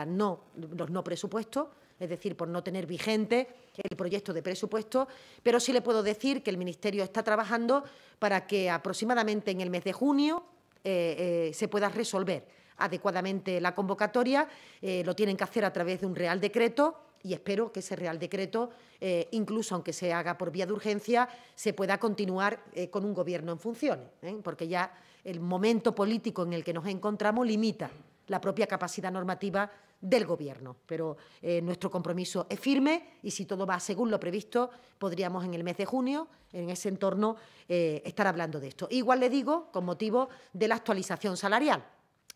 no, los no presupuestos es decir, por no tener vigente el proyecto de presupuesto, pero sí le puedo decir que el Ministerio está trabajando para que aproximadamente en el mes de junio eh, eh, se pueda resolver adecuadamente la convocatoria. Eh, lo tienen que hacer a través de un Real Decreto y espero que ese Real Decreto, incluso aunque se haga por vía de urgencia, se pueda continuar con un Gobierno en funciones, porque ya el momento político en el que nos encontramos limita la propia capacidad normativa del Gobierno. Pero eh, nuestro compromiso es firme y si todo va según lo previsto, podríamos en el mes de junio, en ese entorno, eh, estar hablando de esto. Igual le digo, con motivo de la actualización salarial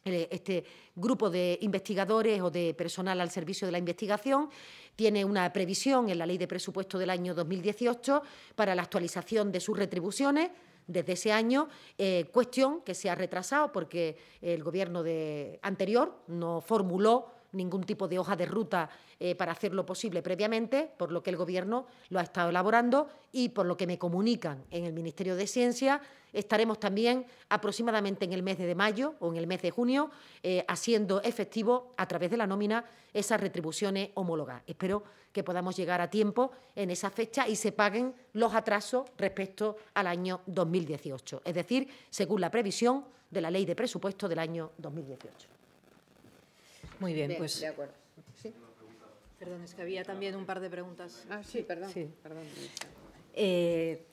eh, este grupo de investigadores o de personal al servicio de la investigación tiene una previsión en la Ley de Presupuesto del año 2018 para la actualización de sus retribuciones desde ese año, cuestión que se ha retrasado porque el Gobierno de, anterior no formuló ningún tipo de hoja de ruta eh, para hacerlo posible previamente, por lo que el Gobierno lo ha estado elaborando y por lo que me comunican en el Ministerio de Ciencia, estaremos también aproximadamente en el mes de mayo o en el mes de junio eh, haciendo efectivo a través de la nómina esas retribuciones homólogas. Espero que podamos llegar a tiempo en esa fecha y se paguen los atrasos respecto al año 2018, es decir, según la previsión de la Ley de Presupuesto del año 2018. Muy bien, pues. De acuerdo. Perdón, es que había también un par de preguntas. Ah, sí, perdón. Eh,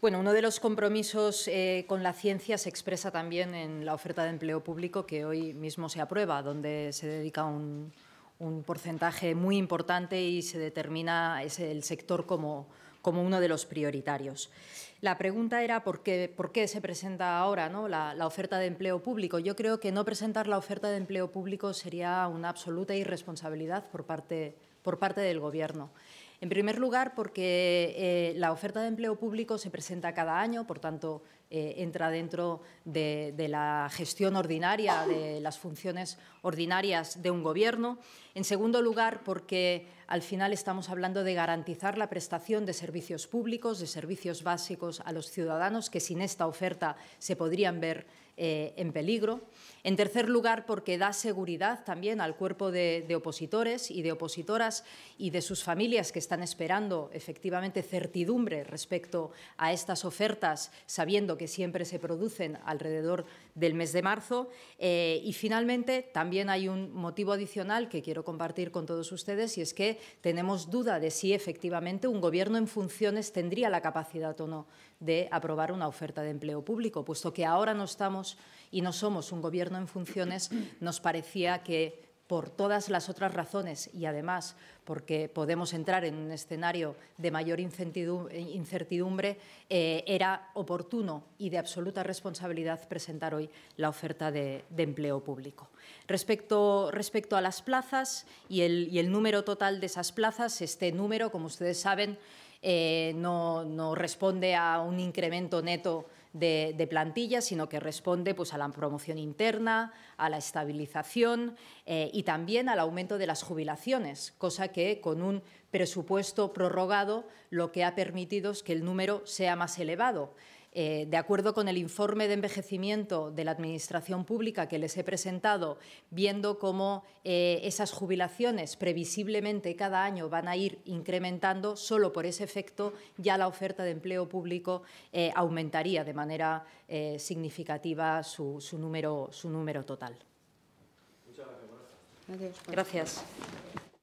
bueno, uno de los compromisos eh, con la ciencia se expresa también en la oferta de empleo público que hoy mismo se aprueba, donde se dedica un, porcentaje muy importante y se determina ese, el sector como, como uno de los prioritarios. La pregunta era por qué, se presenta ahora la, oferta de empleo público. Yo creo que no presentar la oferta de empleo público sería una absoluta irresponsabilidad por parte del Gobierno. En primer lugar, porque eh, la oferta de empleo público se presenta cada año, por tanto, eh, entra dentro de, de, la gestión ordinaria, de las funciones ordinarias de un gobierno. En segundo lugar, porque al final estamos hablando de garantizar la prestación de servicios públicos, de servicios básicos a los ciudadanos, que sin esta oferta se podrían ver eh, en peligro. En tercer lugar, porque da seguridad también al cuerpo de, de, opositores y de opositoras y de sus familias que están esperando efectivamente certidumbre respecto a estas ofertas, sabiendo que siempre se producen alrededor de del mes de marzo. Eh, y finalmente, también hay un motivo adicional que quiero compartir con todos ustedes y es que tenemos duda de si efectivamente un gobierno en funciones tendría la capacidad o no de aprobar una oferta de empleo público, puesto que ahora no estamos y no somos un gobierno en funciones, nos parecía que por todas las otras razones y además porque podemos entrar en un escenario de mayor incertidumbre, eh, era oportuno y de absoluta responsabilidad presentar hoy la oferta de, empleo público. Respecto, respecto, a las plazas y el, número total de esas plazas, este número, como ustedes saben, eh, no, no, responde a un incremento neto de, plantilla, sino que responde pues, a la promoción interna, a la estabilización eh, y también al aumento de las jubilaciones, cosa que con un presupuesto prorrogado lo que ha permitido es que el número sea más elevado. Eh, de acuerdo con el informe de envejecimiento de la Administración Pública que les he presentado, viendo cómo eh, esas jubilaciones previsiblemente cada año van a ir incrementando, solo por ese efecto ya la oferta de empleo público eh, aumentaría de manera significativa su, número, total. Muchas gracias. Gracias.